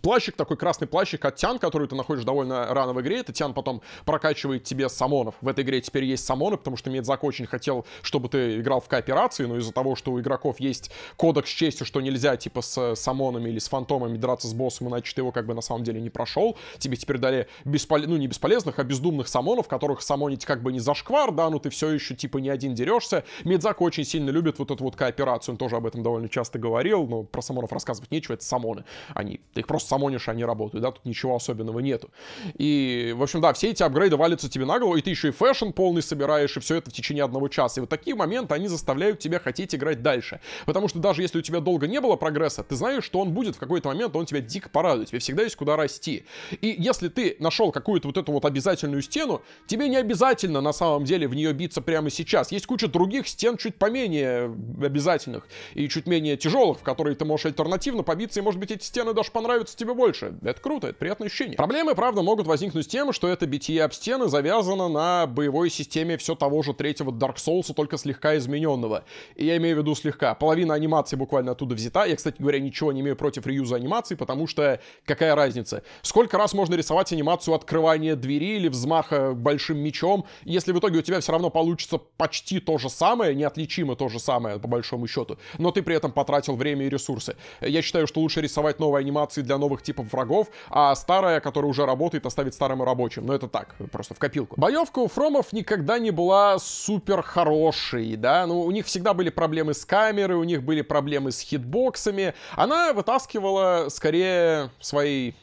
Speaker 1: Плащик такой, красный плащик от Тян, который ты находишь довольно рано в игре. Это Тян потом прокачивает тебе самонов. В этой игре теперь есть самоны, потому что Медзак очень хотел, чтобы ты играл в кооперации, но из-за того, что у игроков есть кодекс чести, что нельзя типа с самонами или с фантомами драться с боссом, иначе ты его как бы на самом деле не прошел. Тебе теперь дали, беспол... ну не бесполезных, а бездумных самонов, которых самонить как бы не зашквар, да, но ты все еще типа не один дерешься. Медзак очень сильно любит вот эту вот кооперацию, он тоже об этом довольно часто говорил, но про самонов рассказывать нечего, это самоны. Они, ты их просто просто самонишь, они работают, да, тут ничего особенного нету. И, в общем, да, все эти апгрейды валятся тебе на голову, и ты еще и фэшн полный собираешь, и все это в течение одного часа. И вот такие моменты, они заставляют тебя хотеть играть дальше. Потому что даже если у тебя долго не было прогресса, ты знаешь, что он будет в какой-то момент, он тебя дико порадует, тебе всегда есть куда расти. И если ты нашел какую-то вот эту вот обязательную стену, тебе не обязательно на самом деле в нее биться прямо сейчас. Есть куча других стен чуть поменее обязательных и чуть менее тяжелых, в которые ты можешь альтернативно побиться, и может быть эти стены даже понравятся нравится тебе больше. Это круто, это приятное ощущение. Проблемы, правда, могут возникнуть с тем, что это битие об стены завязано на боевой системе все того же третьего Dark Souls, а только слегка измененного. И я имею в виду слегка. Половина анимации буквально оттуда взята. Я, кстати говоря, ничего не имею против реюза анимации, потому что какая разница? Сколько раз можно рисовать анимацию открывания двери или взмаха большим мечом, если в итоге у тебя все равно получится почти то же самое, неотличимо то же самое, по большому счету, но ты при этом потратил время и ресурсы. Я считаю, что лучше рисовать новые анимации для новых типов врагов, а старая, которая уже работает, оставит старым и рабочим. Но ну, это так, просто в копилку. Боевка у Фромов никогда не была супер хорошей, да, ну у них всегда были проблемы с камерой, у них были проблемы с хитбоксами. Она вытаскивала скорее своей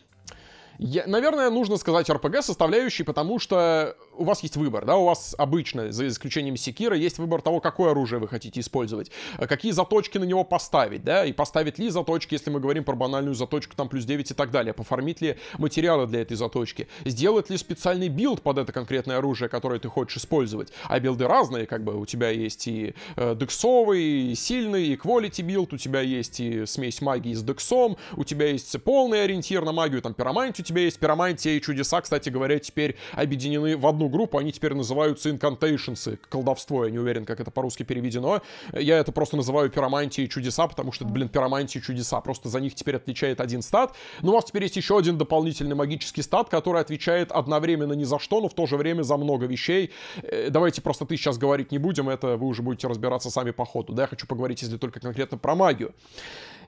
Speaker 1: я, наверное, нужно сказать РПГ составляющей, потому что у вас есть выбор, да, у вас обычно, за исключением секира, есть выбор того, какое оружие вы хотите использовать, э, какие заточки на него поставить, да, и поставить ли заточки, если мы говорим про банальную заточку, там плюс 9 и так далее, пофармить ли материалы для этой заточки, сделать ли специальный билд под это конкретное оружие, которое ты хочешь использовать, а билды разные, как бы, у тебя есть и э, дексовый, и сильный, и quality билд, у тебя есть и смесь магии с дексом, у тебя есть полный ориентир на магию, там, пиромантия, у тебя есть пиромантия и чудеса, кстати говоря, теперь объединены в одну новую группу, они теперь называются Инкантейшнсы, колдовство, я не уверен, как это по-русски переведено. Я это просто называю пиромантии чудеса, потому что это, блин, пиромантии чудеса. Просто за них теперь отвечает один стат. Но ну, у вас теперь есть еще один дополнительный магический стат, который отвечает одновременно ни за что, но в то же время за много вещей. Э, давайте просто ты сейчас говорить не будем, это вы уже будете разбираться сами по ходу. Да, я хочу поговорить, если только конкретно про магию.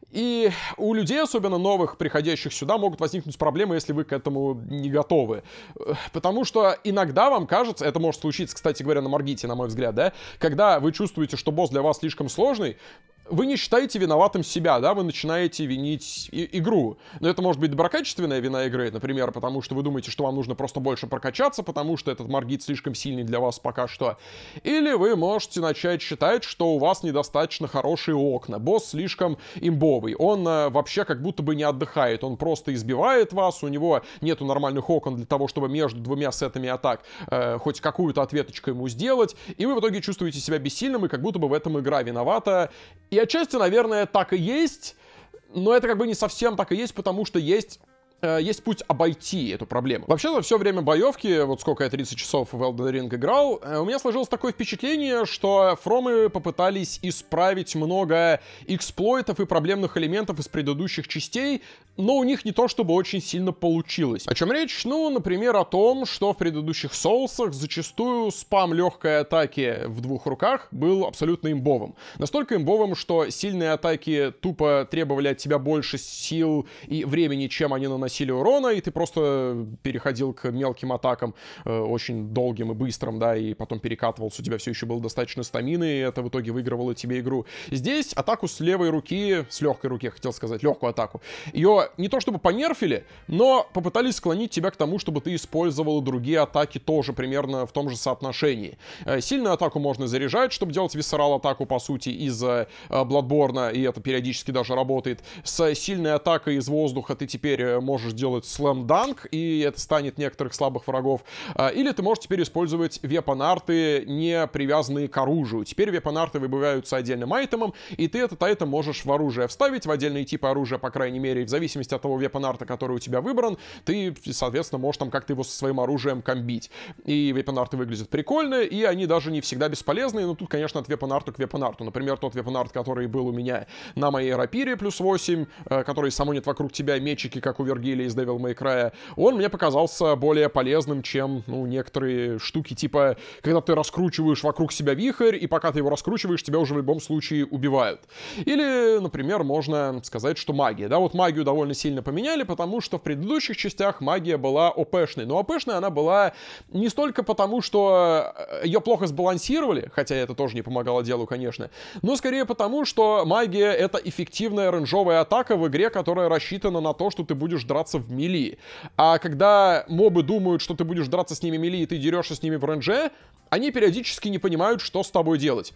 Speaker 1: И у людей, особенно новых, приходящих сюда, могут возникнуть проблемы, если вы к этому не готовы. Потому что иногда вам кажется, это может случиться, кстати говоря, на Маргите, на мой взгляд, да, когда вы чувствуете, что босс для вас слишком сложный, вы не считаете виноватым себя, да, вы начинаете винить и- игру. Но это может быть доброкачественная вина игры, например, потому что вы думаете, что вам нужно просто больше прокачаться, потому что этот маргит слишком сильный для вас пока что. Или вы можете начать считать, что у вас недостаточно хорошие окна, босс слишком имбовый, он э, вообще как будто бы не отдыхает, он просто избивает вас, у него нету нормальных окон для того, чтобы между двумя сетами атак э, хоть какую-то ответочку ему сделать, и вы в итоге чувствуете себя бессильным, и как будто бы в этом игра виновата, и отчасти, наверное, так и есть, но это как бы не совсем так и есть, потому что есть Э, есть путь обойти эту проблему. Вообще за все время боевки, вот сколько я 30 часов в Elden Ring играл, э, у меня сложилось такое впечатление, что фромы попытались исправить много эксплойтов и проблемных элементов из предыдущих частей, но у них не то чтобы очень сильно получилось. О чем речь? Ну, например, о том, что в предыдущих соусах зачастую спам легкой атаки в двух руках был абсолютно имбовым. Настолько имбовым, что сильные атаки тупо требовали от тебя больше сил и времени, чем они наносили наносили урона, и ты просто э, переходил к мелким атакам, э, очень долгим и быстрым, да, и потом перекатывался, у тебя все еще было достаточно стамины, и это в итоге выигрывало тебе игру. Здесь атаку с левой руки, с легкой руки, я хотел сказать, легкую атаку. Ее не то чтобы понерфили, но попытались склонить тебя к тому, чтобы ты использовал другие атаки тоже примерно в том же соотношении. Э, сильную атаку можно заряжать, чтобы делать висцерал атаку, по сути, из э, э и это периодически даже работает. С сильной атакой из воздуха ты теперь э, можешь можешь делать слэм-данк, и это станет некоторых слабых врагов. А, или ты можешь теперь использовать вепон-арты, не привязанные к оружию. Теперь вепон-арты выбиваются отдельным айтемом, и ты этот айтем можешь в оружие вставить, в отдельные типы оружия, по крайней мере, в зависимости от того вепон-арта, который у тебя выбран, ты, соответственно, можешь там как-то его со своим оружием комбить. И вепон-арты выглядят прикольно, и они даже не всегда бесполезные, но тут, конечно, от вепон-арта к вепон-арту. Например, тот вепон-арт, который был у меня на моей рапире плюс 8, э, который само нет вокруг тебя мечики, как у Верги обсудили из Devil May Cry, он мне показался более полезным, чем, ну, некоторые штуки, типа, когда ты раскручиваешь вокруг себя вихрь, и пока ты его раскручиваешь, тебя уже в любом случае убивают. Или, например, можно сказать, что магия. Да, вот магию довольно сильно поменяли, потому что в предыдущих частях магия была ОПшной. Но ОПшной она была не столько потому, что э, ее плохо сбалансировали, хотя это тоже не помогало делу, конечно, но скорее потому, что магия — это эффективная рейнджовая атака в игре, которая рассчитана на то, что ты будешь драться в мили. А когда мобы думают, что ты будешь драться с ними мили, и ты дерешься с ними в ренже, они периодически не понимают, что с тобой делать.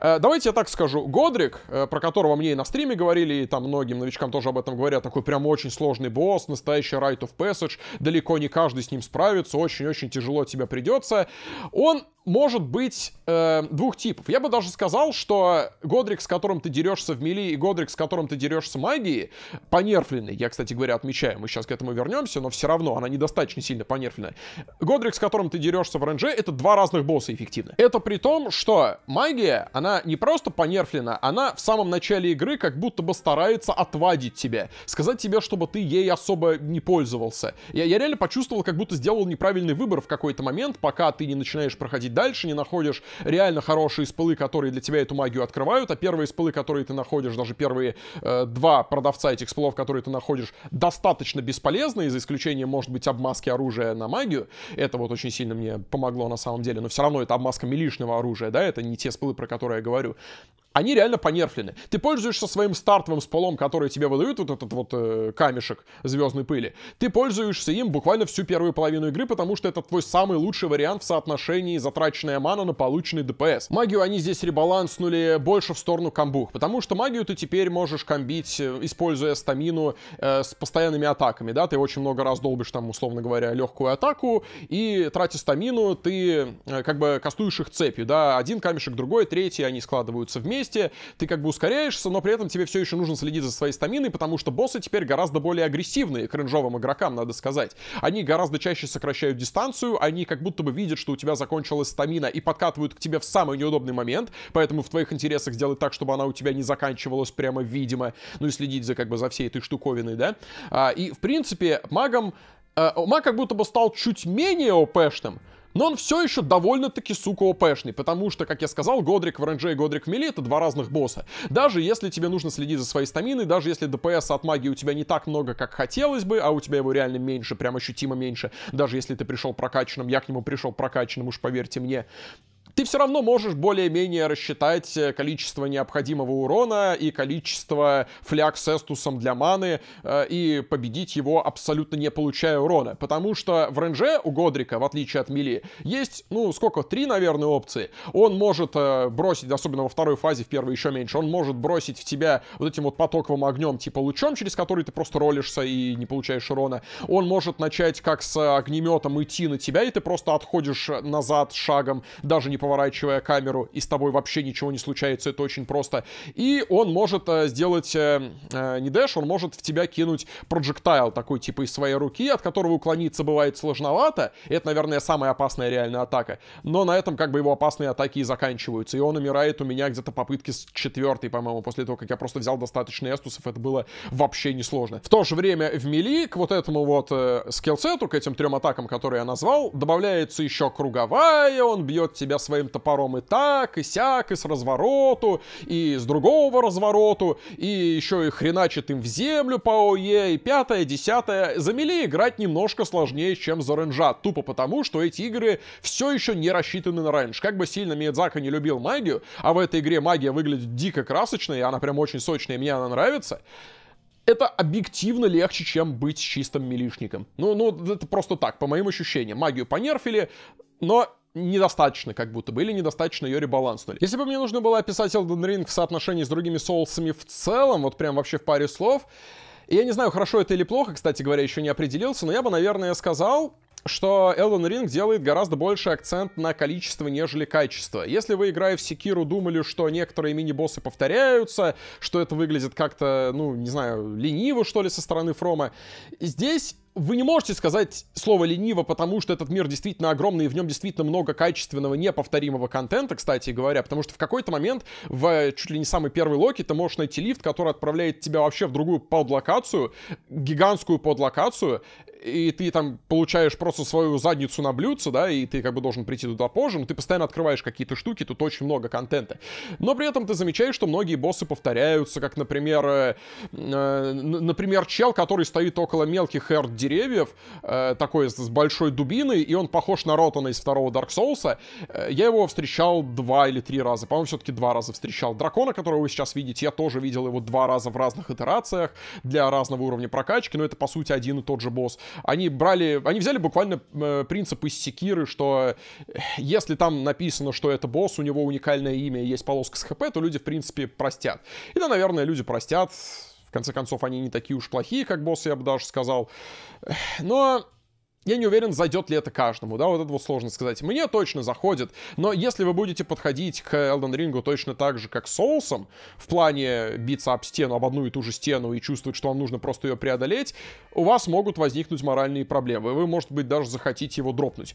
Speaker 1: Э, давайте я так скажу. Годрик, э, про которого мне и на стриме говорили, и там многим новичкам тоже об этом говорят, такой прям очень сложный босс, настоящий Right of Passage, далеко не каждый с ним справится, очень-очень тяжело тебе придется. Он может быть э, двух типов. Я бы даже сказал, что Годрик, с которым ты дерешься в мили, и Годрик, с которым ты дерешься магии, понерфленный, я, кстати говоря, отмечаю, мы сейчас к этому вернемся, но все равно она недостаточно сильно понерфленная. Годрик, с которым ты дерешься в РНЖ, это два разных босса эффективно. Это при том, что магия, она не просто понерфлена, она в самом начале игры как будто бы старается отвадить тебя. Сказать тебе, чтобы ты ей особо не пользовался. Я, я реально почувствовал, как будто сделал неправильный выбор в какой-то момент, пока ты не начинаешь проходить дальше, не находишь реально хорошие спылы, которые для тебя эту магию открывают, а первые спылы, которые ты находишь, даже первые э, два продавца этих спылов, которые ты находишь, достаточно достаточно бесполезные, за исключением, может быть, обмазки оружия на магию. Это вот очень сильно мне помогло на самом деле, но все равно это обмазка милишного оружия, да, это не те спылы, про которые я говорю они реально понерфлены. Ты пользуешься своим стартовым сполом, который тебе выдают, вот этот вот э, камешек звездной пыли. Ты пользуешься им буквально всю первую половину игры, потому что это твой самый лучший вариант в соотношении затраченная мана на полученный ДПС. Магию они здесь ребаланснули больше в сторону камбух, потому что магию ты теперь можешь комбить, э, используя стамину э, с постоянными атаками, да, ты очень много раз долбишь там, условно говоря, легкую атаку, и тратя стамину, ты э, как бы кастуешь их цепью, да, один камешек, другой, третий, они складываются вместе, месте, ты как бы ускоряешься, но при этом тебе все еще нужно следить за своей стаминой, потому что боссы теперь гораздо более агрессивные к ренжовым игрокам, надо сказать. Они гораздо чаще сокращают дистанцию, они как будто бы видят, что у тебя закончилась стамина и подкатывают к тебе в самый неудобный момент, поэтому в твоих интересах сделать так, чтобы она у тебя не заканчивалась прямо видимо, ну и следить за как бы за всей этой штуковиной, да. А, и в принципе магам э, Маг как будто бы стал чуть менее ОПшным, но он все еще довольно-таки, сука, ОПшный, потому что, как я сказал, Годрик в РНЖ и Годрик в Мели — это два разных босса. Даже если тебе нужно следить за своей стаминой, даже если ДПС от магии у тебя не так много, как хотелось бы, а у тебя его реально меньше, прям ощутимо меньше, даже если ты пришел прокачанным, я к нему пришел прокачанным, уж поверьте мне, ты все равно можешь более-менее рассчитать э, количество необходимого урона и количество фляг с эстусом для маны э, и победить его абсолютно не получая урона. Потому что в ренже у Годрика, в отличие от Мили, есть, ну, сколько, три, наверное, опции. Он может э, бросить, особенно во второй фазе, в первой еще меньше, он может бросить в тебя вот этим вот потоковым огнем, типа лучом, через который ты просто ролишься и не получаешь урона. Он может начать как с огнеметом идти на тебя, и ты просто отходишь назад шагом, даже не просто поворачивая камеру, и с тобой вообще ничего не случается, это очень просто. И он может э, сделать э, э, не дэш, он может в тебя кинуть проджектайл, такой типа из своей руки, от которого уклониться бывает сложновато. Это, наверное, самая опасная реальная атака. Но на этом как бы его опасные атаки и заканчиваются. И он умирает у меня где-то попытки с четвертой, по-моему, после того, как я просто взял достаточно эстусов, это было вообще несложно. В то же время в мили к вот этому вот э, скиллсету, к этим трем атакам, которые я назвал, добавляется еще круговая, он бьет тебя своей своим топором и так, и сяк, и с развороту, и с другого развороту, и еще и хреначит им в землю по ОЕ, и пятое, десятое. За мели играть немножко сложнее, чем за ренжа, тупо потому, что эти игры все еще не рассчитаны на рейндж. Как бы сильно Миядзака не любил магию, а в этой игре магия выглядит дико красочно, и она прям очень сочная, и мне она нравится, это объективно легче, чем быть чистым милишником. Ну, ну, это просто так, по моим ощущениям. Магию понерфили, но недостаточно как будто бы, или недостаточно ее ребаланснули. Если бы мне нужно было описать Elden Ring в соотношении с другими соусами в целом, вот прям вообще в паре слов, я не знаю, хорошо это или плохо, кстати говоря, еще не определился, но я бы, наверное, сказал, что Elden Ring делает гораздо больше акцент на количество, нежели качество. Если вы, играя в Секиру, думали, что некоторые мини-боссы повторяются, что это выглядит как-то, ну, не знаю, лениво, что ли, со стороны Фрома, здесь вы не можете сказать слово «лениво», потому что этот мир действительно огромный, и в нем действительно много качественного, неповторимого контента, кстати говоря, потому что в какой-то момент в э, чуть ли не самый первый локе, ты можешь найти лифт, который отправляет тебя вообще в другую подлокацию, гигантскую подлокацию, и ты там получаешь просто свою задницу на блюдце, да, и ты как бы должен прийти туда позже, но ты постоянно открываешь какие-то штуки, тут очень много контента. Но при этом ты замечаешь, что многие боссы повторяются, как, например, э, э, например, чел, который стоит около мелких RD деревьев, э, такой с, с большой дубиной, и он похож на Ротана из второго Dark Souls. Э, я его встречал два или три раза, по-моему, все-таки два раза встречал. Дракона, которого вы сейчас видите, я тоже видел его два раза в разных итерациях для разного уровня прокачки, но это, по сути, один и тот же босс. Они брали, они взяли буквально э, принцип из Секиры, что э, если там написано, что это босс, у него уникальное имя и есть полоска с ХП, то люди, в принципе, простят. И да, наверное, люди простят, в конце концов, они не такие уж плохие, как боссы, я бы даже сказал. Но я не уверен, зайдет ли это каждому, да, вот этого сложно сказать. Мне точно заходит, но если вы будете подходить к Elden Ring точно так же, как с соусом, в плане биться об стену, об одну и ту же стену и чувствовать, что вам нужно просто ее преодолеть, у вас могут возникнуть моральные проблемы. Вы, может быть, даже захотите его дропнуть.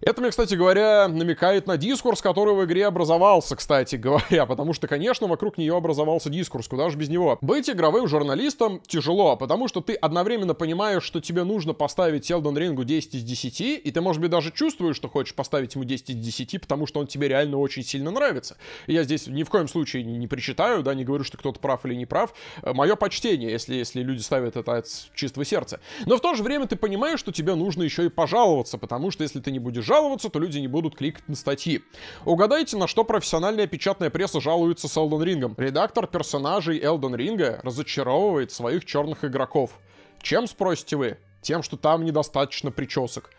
Speaker 1: Это мне, кстати говоря, намекает на дискурс, который в игре образовался, кстати говоря, потому что, конечно, вокруг нее образовался дискурс, куда же без него. Быть игровым журналистом тяжело, потому что ты одновременно понимаешь, что тебе нужно поставить Elden Ring рингу 10 из 10, и ты, может быть, даже чувствуешь, что хочешь поставить ему 10 из 10, потому что он тебе реально очень сильно нравится. И я здесь ни в коем случае не причитаю, да, не говорю, что кто-то прав или не прав. Э, Мое почтение, если, если люди ставят это от чистого сердца. Но в то же время ты понимаешь, что тебе нужно еще и пожаловаться, потому что если ты не будешь жаловаться, то люди не будут кликать на статьи. Угадайте, на что профессиональная печатная пресса жалуется с Элден Рингом. Редактор персонажей Элден Ринга разочаровывает своих черных игроков. Чем, спросите вы? тем, что там недостаточно причесок,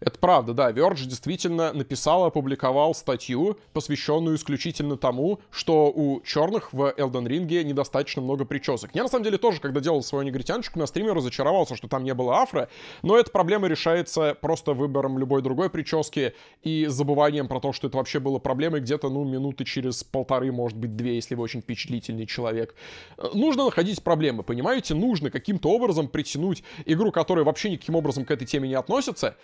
Speaker 1: это правда, да. Verge действительно написал и опубликовал статью, посвященную исключительно тому, что у черных в Элден Ринге недостаточно много причесок. Я, на самом деле, тоже, когда делал свою негритяночку на стриме, разочаровался, что там не было афро, но эта проблема решается просто выбором любой другой прически и забыванием про то, что это вообще было проблемой где-то, ну, минуты через полторы, может быть, две, если вы очень впечатлительный человек. Нужно находить проблемы, понимаете? Нужно каким-то образом притянуть игру, которая вообще никаким образом к этой теме не относится,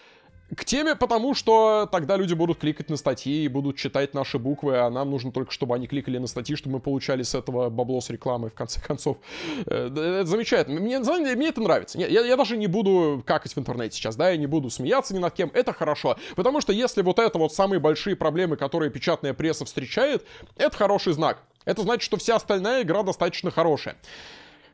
Speaker 1: к теме, потому что тогда люди будут кликать на статьи и будут читать наши буквы, а нам нужно только, чтобы они кликали на статьи, чтобы мы получали с этого бабло с рекламой, в конце концов. Э, это замечательно. Мне, мне это нравится. Я, я даже не буду какать в интернете сейчас, да, я не буду смеяться ни над кем. Это хорошо. Потому что если вот это вот самые большие проблемы, которые печатная пресса встречает, это хороший знак. Это значит, что вся остальная игра достаточно хорошая.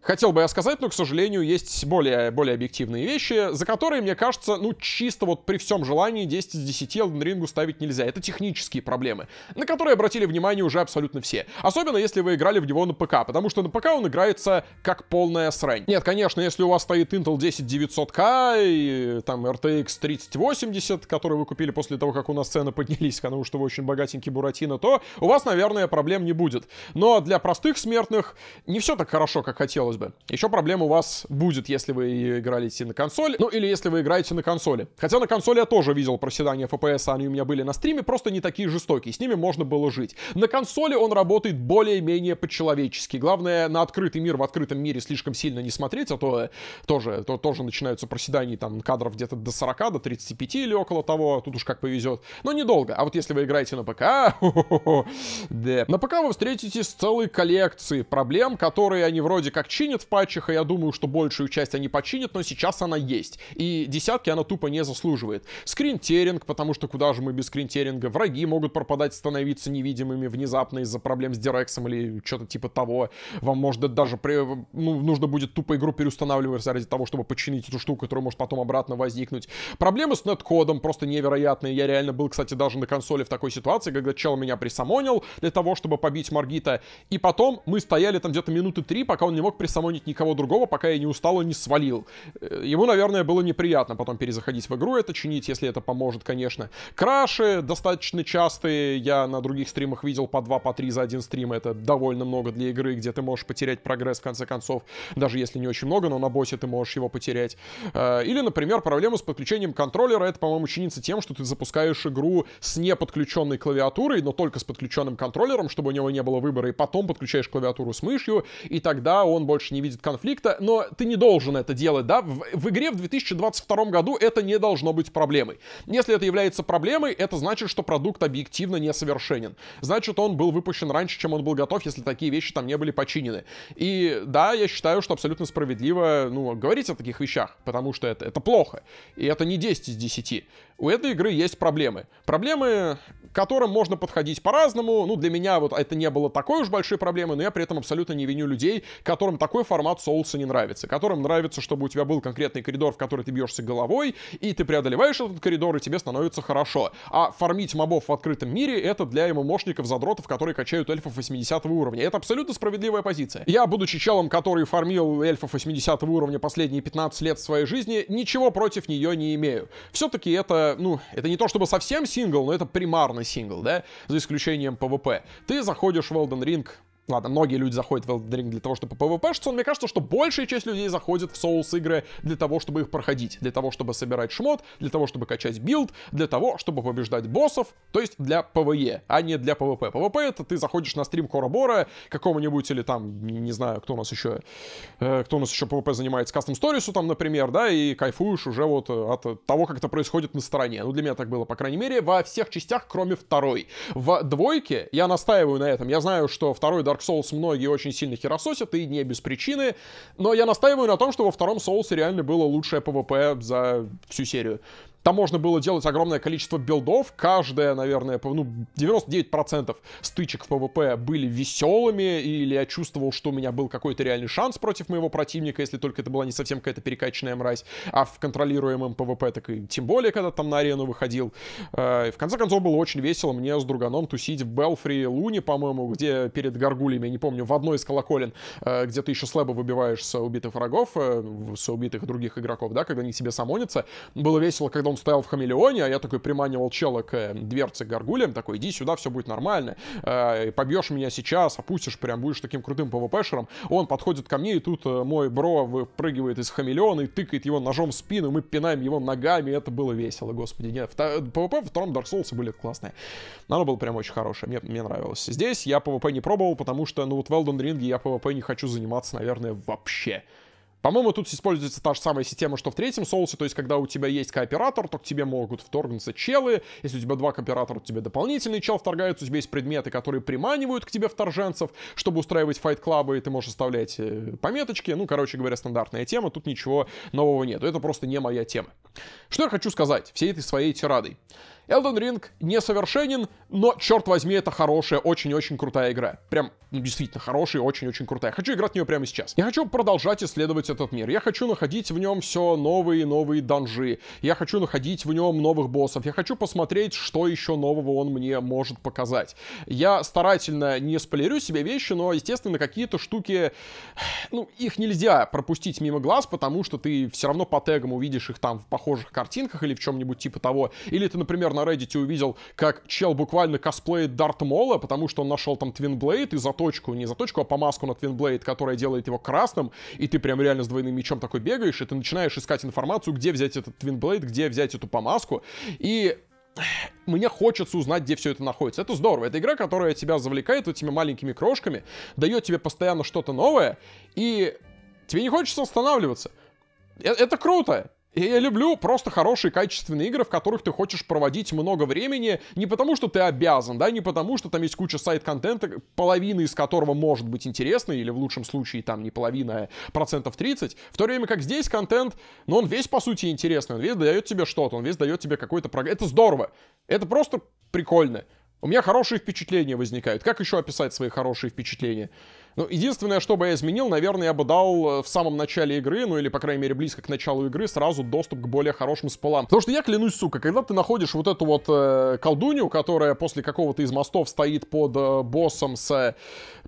Speaker 1: Хотел бы я сказать, но, к сожалению, есть более, более объективные вещи, за которые, мне кажется, ну, чисто вот при всем желании 10 из 10 Elden Ring ставить нельзя. Это технические проблемы, на которые обратили внимание уже абсолютно все. Особенно, если вы играли в него на ПК, потому что на ПК он играется как полная срань. Нет, конечно, если у вас стоит Intel 10900K и там RTX 3080, который вы купили после того, как у нас цены поднялись, потому что вы очень богатенький Буратино, то у вас, наверное, проблем не будет. Но для простых смертных не все так хорошо, как хотелось бы. Еще проблема у вас будет, если вы играете на консоли, ну или если вы играете на консоли. Хотя на консоли я тоже видел проседания FPS, они у меня были на стриме, просто не такие жестокие, с ними можно было жить. На консоли он работает более-менее по-человечески. Главное, на открытый мир в открытом мире слишком сильно не смотреть, а то э, тоже, то, тоже начинаются проседания там кадров где-то до 40, до 35 или около того, тут уж как повезет. Но недолго. А вот если вы играете на ПК, да. На ПК вы встретитесь с целой коллекцией проблем, которые они вроде как починят в патчах, и а я думаю, что большую часть они починят, но сейчас она есть. И десятки она тупо не заслуживает. Скринтеринг, потому что куда же мы без скринтеринга? Враги могут пропадать, становиться невидимыми внезапно из-за проблем с Дирексом или что-то типа того. Вам, может, даже при... ну, нужно будет тупо игру переустанавливать ради того, чтобы починить эту штуку, которая может потом обратно возникнуть. Проблемы с нет-кодом просто невероятные. Я реально был, кстати, даже на консоли в такой ситуации, когда чел меня присамонил для того, чтобы побить Маргита. И потом мы стояли там где-то минуты три, пока он не мог присамонить со мной нет никого другого, пока я не устал и не свалил. Э, ему, наверное, было неприятно потом перезаходить в игру, это чинить, если это поможет, конечно. Краши достаточно частые, я на других стримах видел по 2, по 3 за один стрим, это довольно много для игры, где ты можешь потерять прогресс в конце концов, даже если не очень много, но на боссе ты можешь его потерять. Э, или, например, проблема с подключением контроллера, это, по-моему, чинится тем, что ты запускаешь игру с неподключенной клавиатурой, но только с подключенным контроллером, чтобы у него не было выбора, и потом подключаешь клавиатуру с мышью, и тогда он больше больше не видит конфликта, но ты не должен это делать, да? В, в игре в 2022 году это не должно быть проблемой. Если это является проблемой, это значит, что продукт объективно несовершенен. Значит, он был выпущен раньше, чем он был готов, если такие вещи там не были починены. И да, я считаю, что абсолютно справедливо, ну, говорить о таких вещах, потому что это, это плохо. И это не 10 из 10 у этой игры есть проблемы. Проблемы, к которым можно подходить по-разному. Ну, для меня вот это не было такой уж большой проблемы, но я при этом абсолютно не виню людей, которым такой формат соуса не нравится. Которым нравится, чтобы у тебя был конкретный коридор, в который ты бьешься головой, и ты преодолеваешь этот коридор, и тебе становится хорошо. А фармить мобов в открытом мире — это для ММОшников-задротов, которые качают эльфов 80 уровня. Это абсолютно справедливая позиция. Я, будучи челом, который фармил эльфов 80 уровня последние 15 лет своей жизни, ничего против нее не имею. Все-таки это ну, это не то чтобы совсем сингл, но это примарный сингл, да, за исключением PvP. Ты заходишь в Elden Ring Ладно, многие люди заходят в Elden Ring для того, чтобы пвпшиться, но мне кажется, что большая часть людей заходит в соус-игры для того, чтобы их проходить, для того, чтобы собирать шмот, для того, чтобы качать билд, для того, чтобы побеждать боссов, то есть для ПВЕ, а не для ПВП. ПВП — это ты заходишь на стрим Коробора какого-нибудь или там, не знаю, кто у нас еще, э, кто у нас еще ПВП занимается, Custom Stories там, например, да, и кайфуешь уже вот от того, как это происходит на стороне. Ну, для меня так было, по крайней мере, во всех частях, кроме второй. В двойке я настаиваю на этом. Я знаю, что второй Dark Dark Souls многие очень сильно херососят, и не без причины. Но я настаиваю на том, что во втором Соусе реально было лучшее ПВП за всю серию. Там можно было делать огромное количество билдов. Каждая, наверное, ну, 99% стычек в ПВП были веселыми, или я чувствовал, что у меня был какой-то реальный шанс против моего противника, если только это была не совсем какая-то перекачанная мразь, а в контролируемом ПВП, так и тем более, когда там на арену выходил. А, и в конце концов, было очень весело мне с друганом тусить в Белфри Луне, по-моему, где перед Гаргулями, я не помню, в одной из колоколен, а, где ты еще слабо выбиваешь со убитых врагов, э, со убитых других игроков, да, когда они тебе самонятся. Было весело, когда он стоял в хамелеоне, а я такой приманивал чела к э, дверце горгулем, такой, иди сюда, все будет нормально, э, побьешь меня сейчас, опустишь, прям будешь таким крутым пвпшером. Он подходит ко мне, и тут э, мой бро выпрыгивает из хамелеона и тыкает его ножом в спину, мы пинаем его ногами, это было весело, господи. Нет, ПВП во втором Dark Souls были классные. Оно было прям очень хорошее, мне, мне нравилось. Здесь я ПВП не пробовал, потому что, ну вот в Elden Ring я ПВП не хочу заниматься, наверное, вообще. По-моему, тут используется та же самая система, что в третьем соусе, то есть когда у тебя есть кооператор, то к тебе могут вторгнуться челы, если у тебя два кооператора, то тебе дополнительный чел вторгается, у тебя есть предметы, которые приманивают к тебе вторженцев, чтобы устраивать файт-клабы, и ты можешь оставлять э, пометочки, ну, короче говоря, стандартная тема, тут ничего нового нет, это просто не моя тема. Что я хочу сказать всей этой своей тирадой? Elden Ring несовершенен, но, черт возьми, это хорошая, очень-очень крутая игра. Прям, ну, действительно, хорошая, очень-очень крутая. Хочу играть в нее прямо сейчас. Я хочу продолжать исследовать этот мир. Я хочу находить в нем все новые и новые данжи. Я хочу находить в нем новых боссов. Я хочу посмотреть, что еще нового он мне может показать. Я старательно не спойлерю себе вещи, но, естественно, какие-то штуки, ну, их нельзя пропустить мимо глаз, потому что ты все равно по тегам увидишь их там в похожих картинках или в чем-нибудь типа того. Или ты, например, на Reddit увидел, как чел буквально косплеит Дарт Мола, потому что он нашел там Твин Блейд и заточку, не заточку, а помазку на Твин Блейд, которая делает его красным, и ты прям реально с двойным мечом такой бегаешь, и ты начинаешь искать информацию, где взять этот Твин Блейд, где взять эту помазку, и мне хочется узнать, где все это находится. Это здорово. Это игра, которая тебя завлекает вот этими маленькими крошками, дает тебе постоянно что-то новое, и тебе не хочется останавливаться. Э, это круто. И я люблю просто хорошие, качественные игры, в которых ты хочешь проводить много времени, не потому что ты обязан, да, не потому что там есть куча сайт-контента, половина из которого может быть интересной, или в лучшем случае там не половина, а процентов 30, в то время как здесь контент, но ну, он весь по сути интересный, он весь дает тебе что-то, он весь дает тебе какой-то прогресс. Это здорово, это просто прикольно. У меня хорошие впечатления возникают. Как еще описать свои хорошие впечатления? Ну, единственное, что бы я изменил, наверное, я бы дал э, в самом начале игры, ну или, по крайней мере, близко к началу игры, сразу доступ к более хорошим спалам. Потому что я клянусь, сука, когда ты находишь вот эту вот э, колдунью, которая после какого-то из мостов стоит под э, боссом с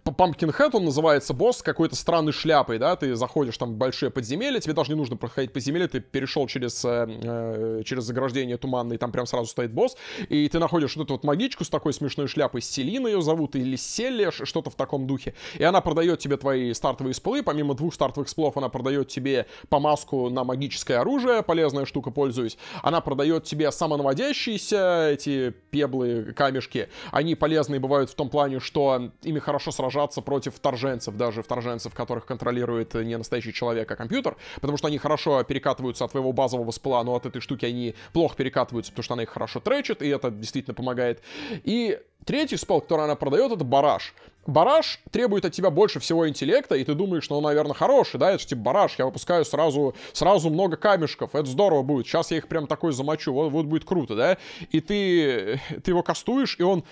Speaker 1: по Pumpkinhead он называется босс с какой-то странной шляпой, да, ты заходишь там в большие подземелья, тебе даже не нужно проходить подземелье, ты перешел через, э, э, через заграждение туманное, и там прям сразу стоит босс, и ты находишь вот эту вот магичку с такой смешной шляпой, Селина ее зовут, или Селия, что-то в таком духе, и она продает тебе твои стартовые сплы, помимо двух стартовых сплов она продает тебе помазку на магическое оружие, полезная штука, пользуюсь, она продает тебе самонаводящиеся эти пеблы, камешки, они полезные бывают в том плане, что ими хорошо сражаются сражаться против вторженцев, даже вторженцев, которых контролирует э, не настоящий человек, а компьютер, потому что они хорошо перекатываются от твоего базового спла, но от этой штуки они плохо перекатываются, потому что она их хорошо тречит, и это действительно помогает. И третий спал, который она продает, это бараш. Бараш требует от тебя больше всего интеллекта, и ты думаешь, что ну, наверное, хороший, да, это же типа бараш, я выпускаю сразу, сразу много камешков, это здорово будет, сейчас я их прям такой замочу, вот, вот будет круто, да, и ты, э, ты его кастуешь, и он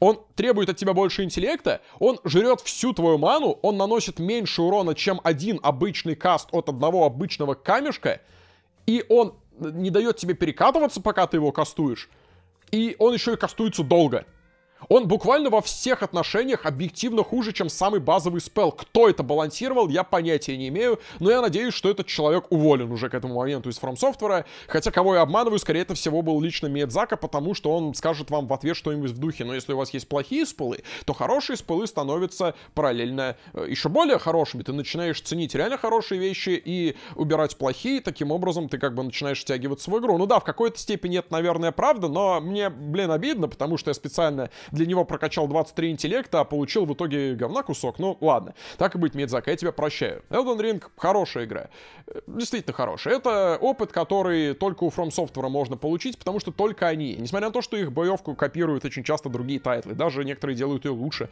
Speaker 1: он требует от тебя больше интеллекта, он жрет всю твою ману, он наносит меньше урона, чем один обычный каст от одного обычного камешка, и он не дает тебе перекатываться, пока ты его кастуешь, и он еще и кастуется долго. Он буквально во всех отношениях объективно хуже, чем самый базовый спел. Кто это балансировал, я понятия не имею, но я надеюсь, что этот человек уволен уже к этому моменту из From Software. Хотя, кого я обманываю, скорее это всего был лично Миядзака, потому что он скажет вам в ответ что-нибудь в духе. Но если у вас есть плохие спылы, то хорошие спылы становятся параллельно э, еще более хорошими. Ты начинаешь ценить реально хорошие вещи и убирать плохие, таким образом ты как бы начинаешь втягиваться в игру. Ну да, в какой-то степени это, наверное, правда, но мне, блин, обидно, потому что я специально для него прокачал 23 интеллекта, а получил в итоге говна кусок. Ну, ладно. Так и быть, Мидзака, я тебя прощаю. Elden Ring хорошая игра. Э, действительно хорошая. Это опыт, который только у From Software можно получить, потому что только они. Несмотря на то, что их боевку копируют очень часто другие тайтлы, даже некоторые делают ее лучше.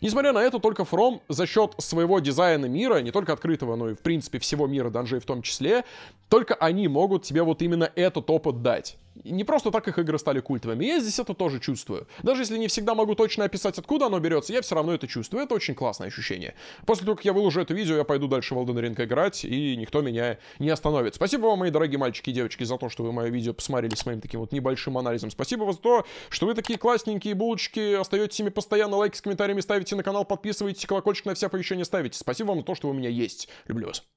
Speaker 1: Несмотря на это, только From за счет своего дизайна мира, не только открытого, но и в принципе всего мира, данжей в том числе, только они могут тебе вот именно этот опыт дать не просто так их игры стали культовыми. Я здесь это тоже чувствую. Даже если не всегда могу точно описать, откуда оно берется, я все равно это чувствую. Это очень классное ощущение. После того, как я выложу это видео, я пойду дальше в Elden Ring играть, и никто меня не остановит. Спасибо вам, мои дорогие мальчики и девочки, за то, что вы мое видео посмотрели с моим таким вот небольшим анализом. Спасибо вам за то, что вы такие классненькие булочки, остаетесь ими постоянно, лайки с комментариями ставите на канал, подписывайтесь, колокольчик на все оповещения ставите. Спасибо вам за то, что вы у меня есть. Люблю вас.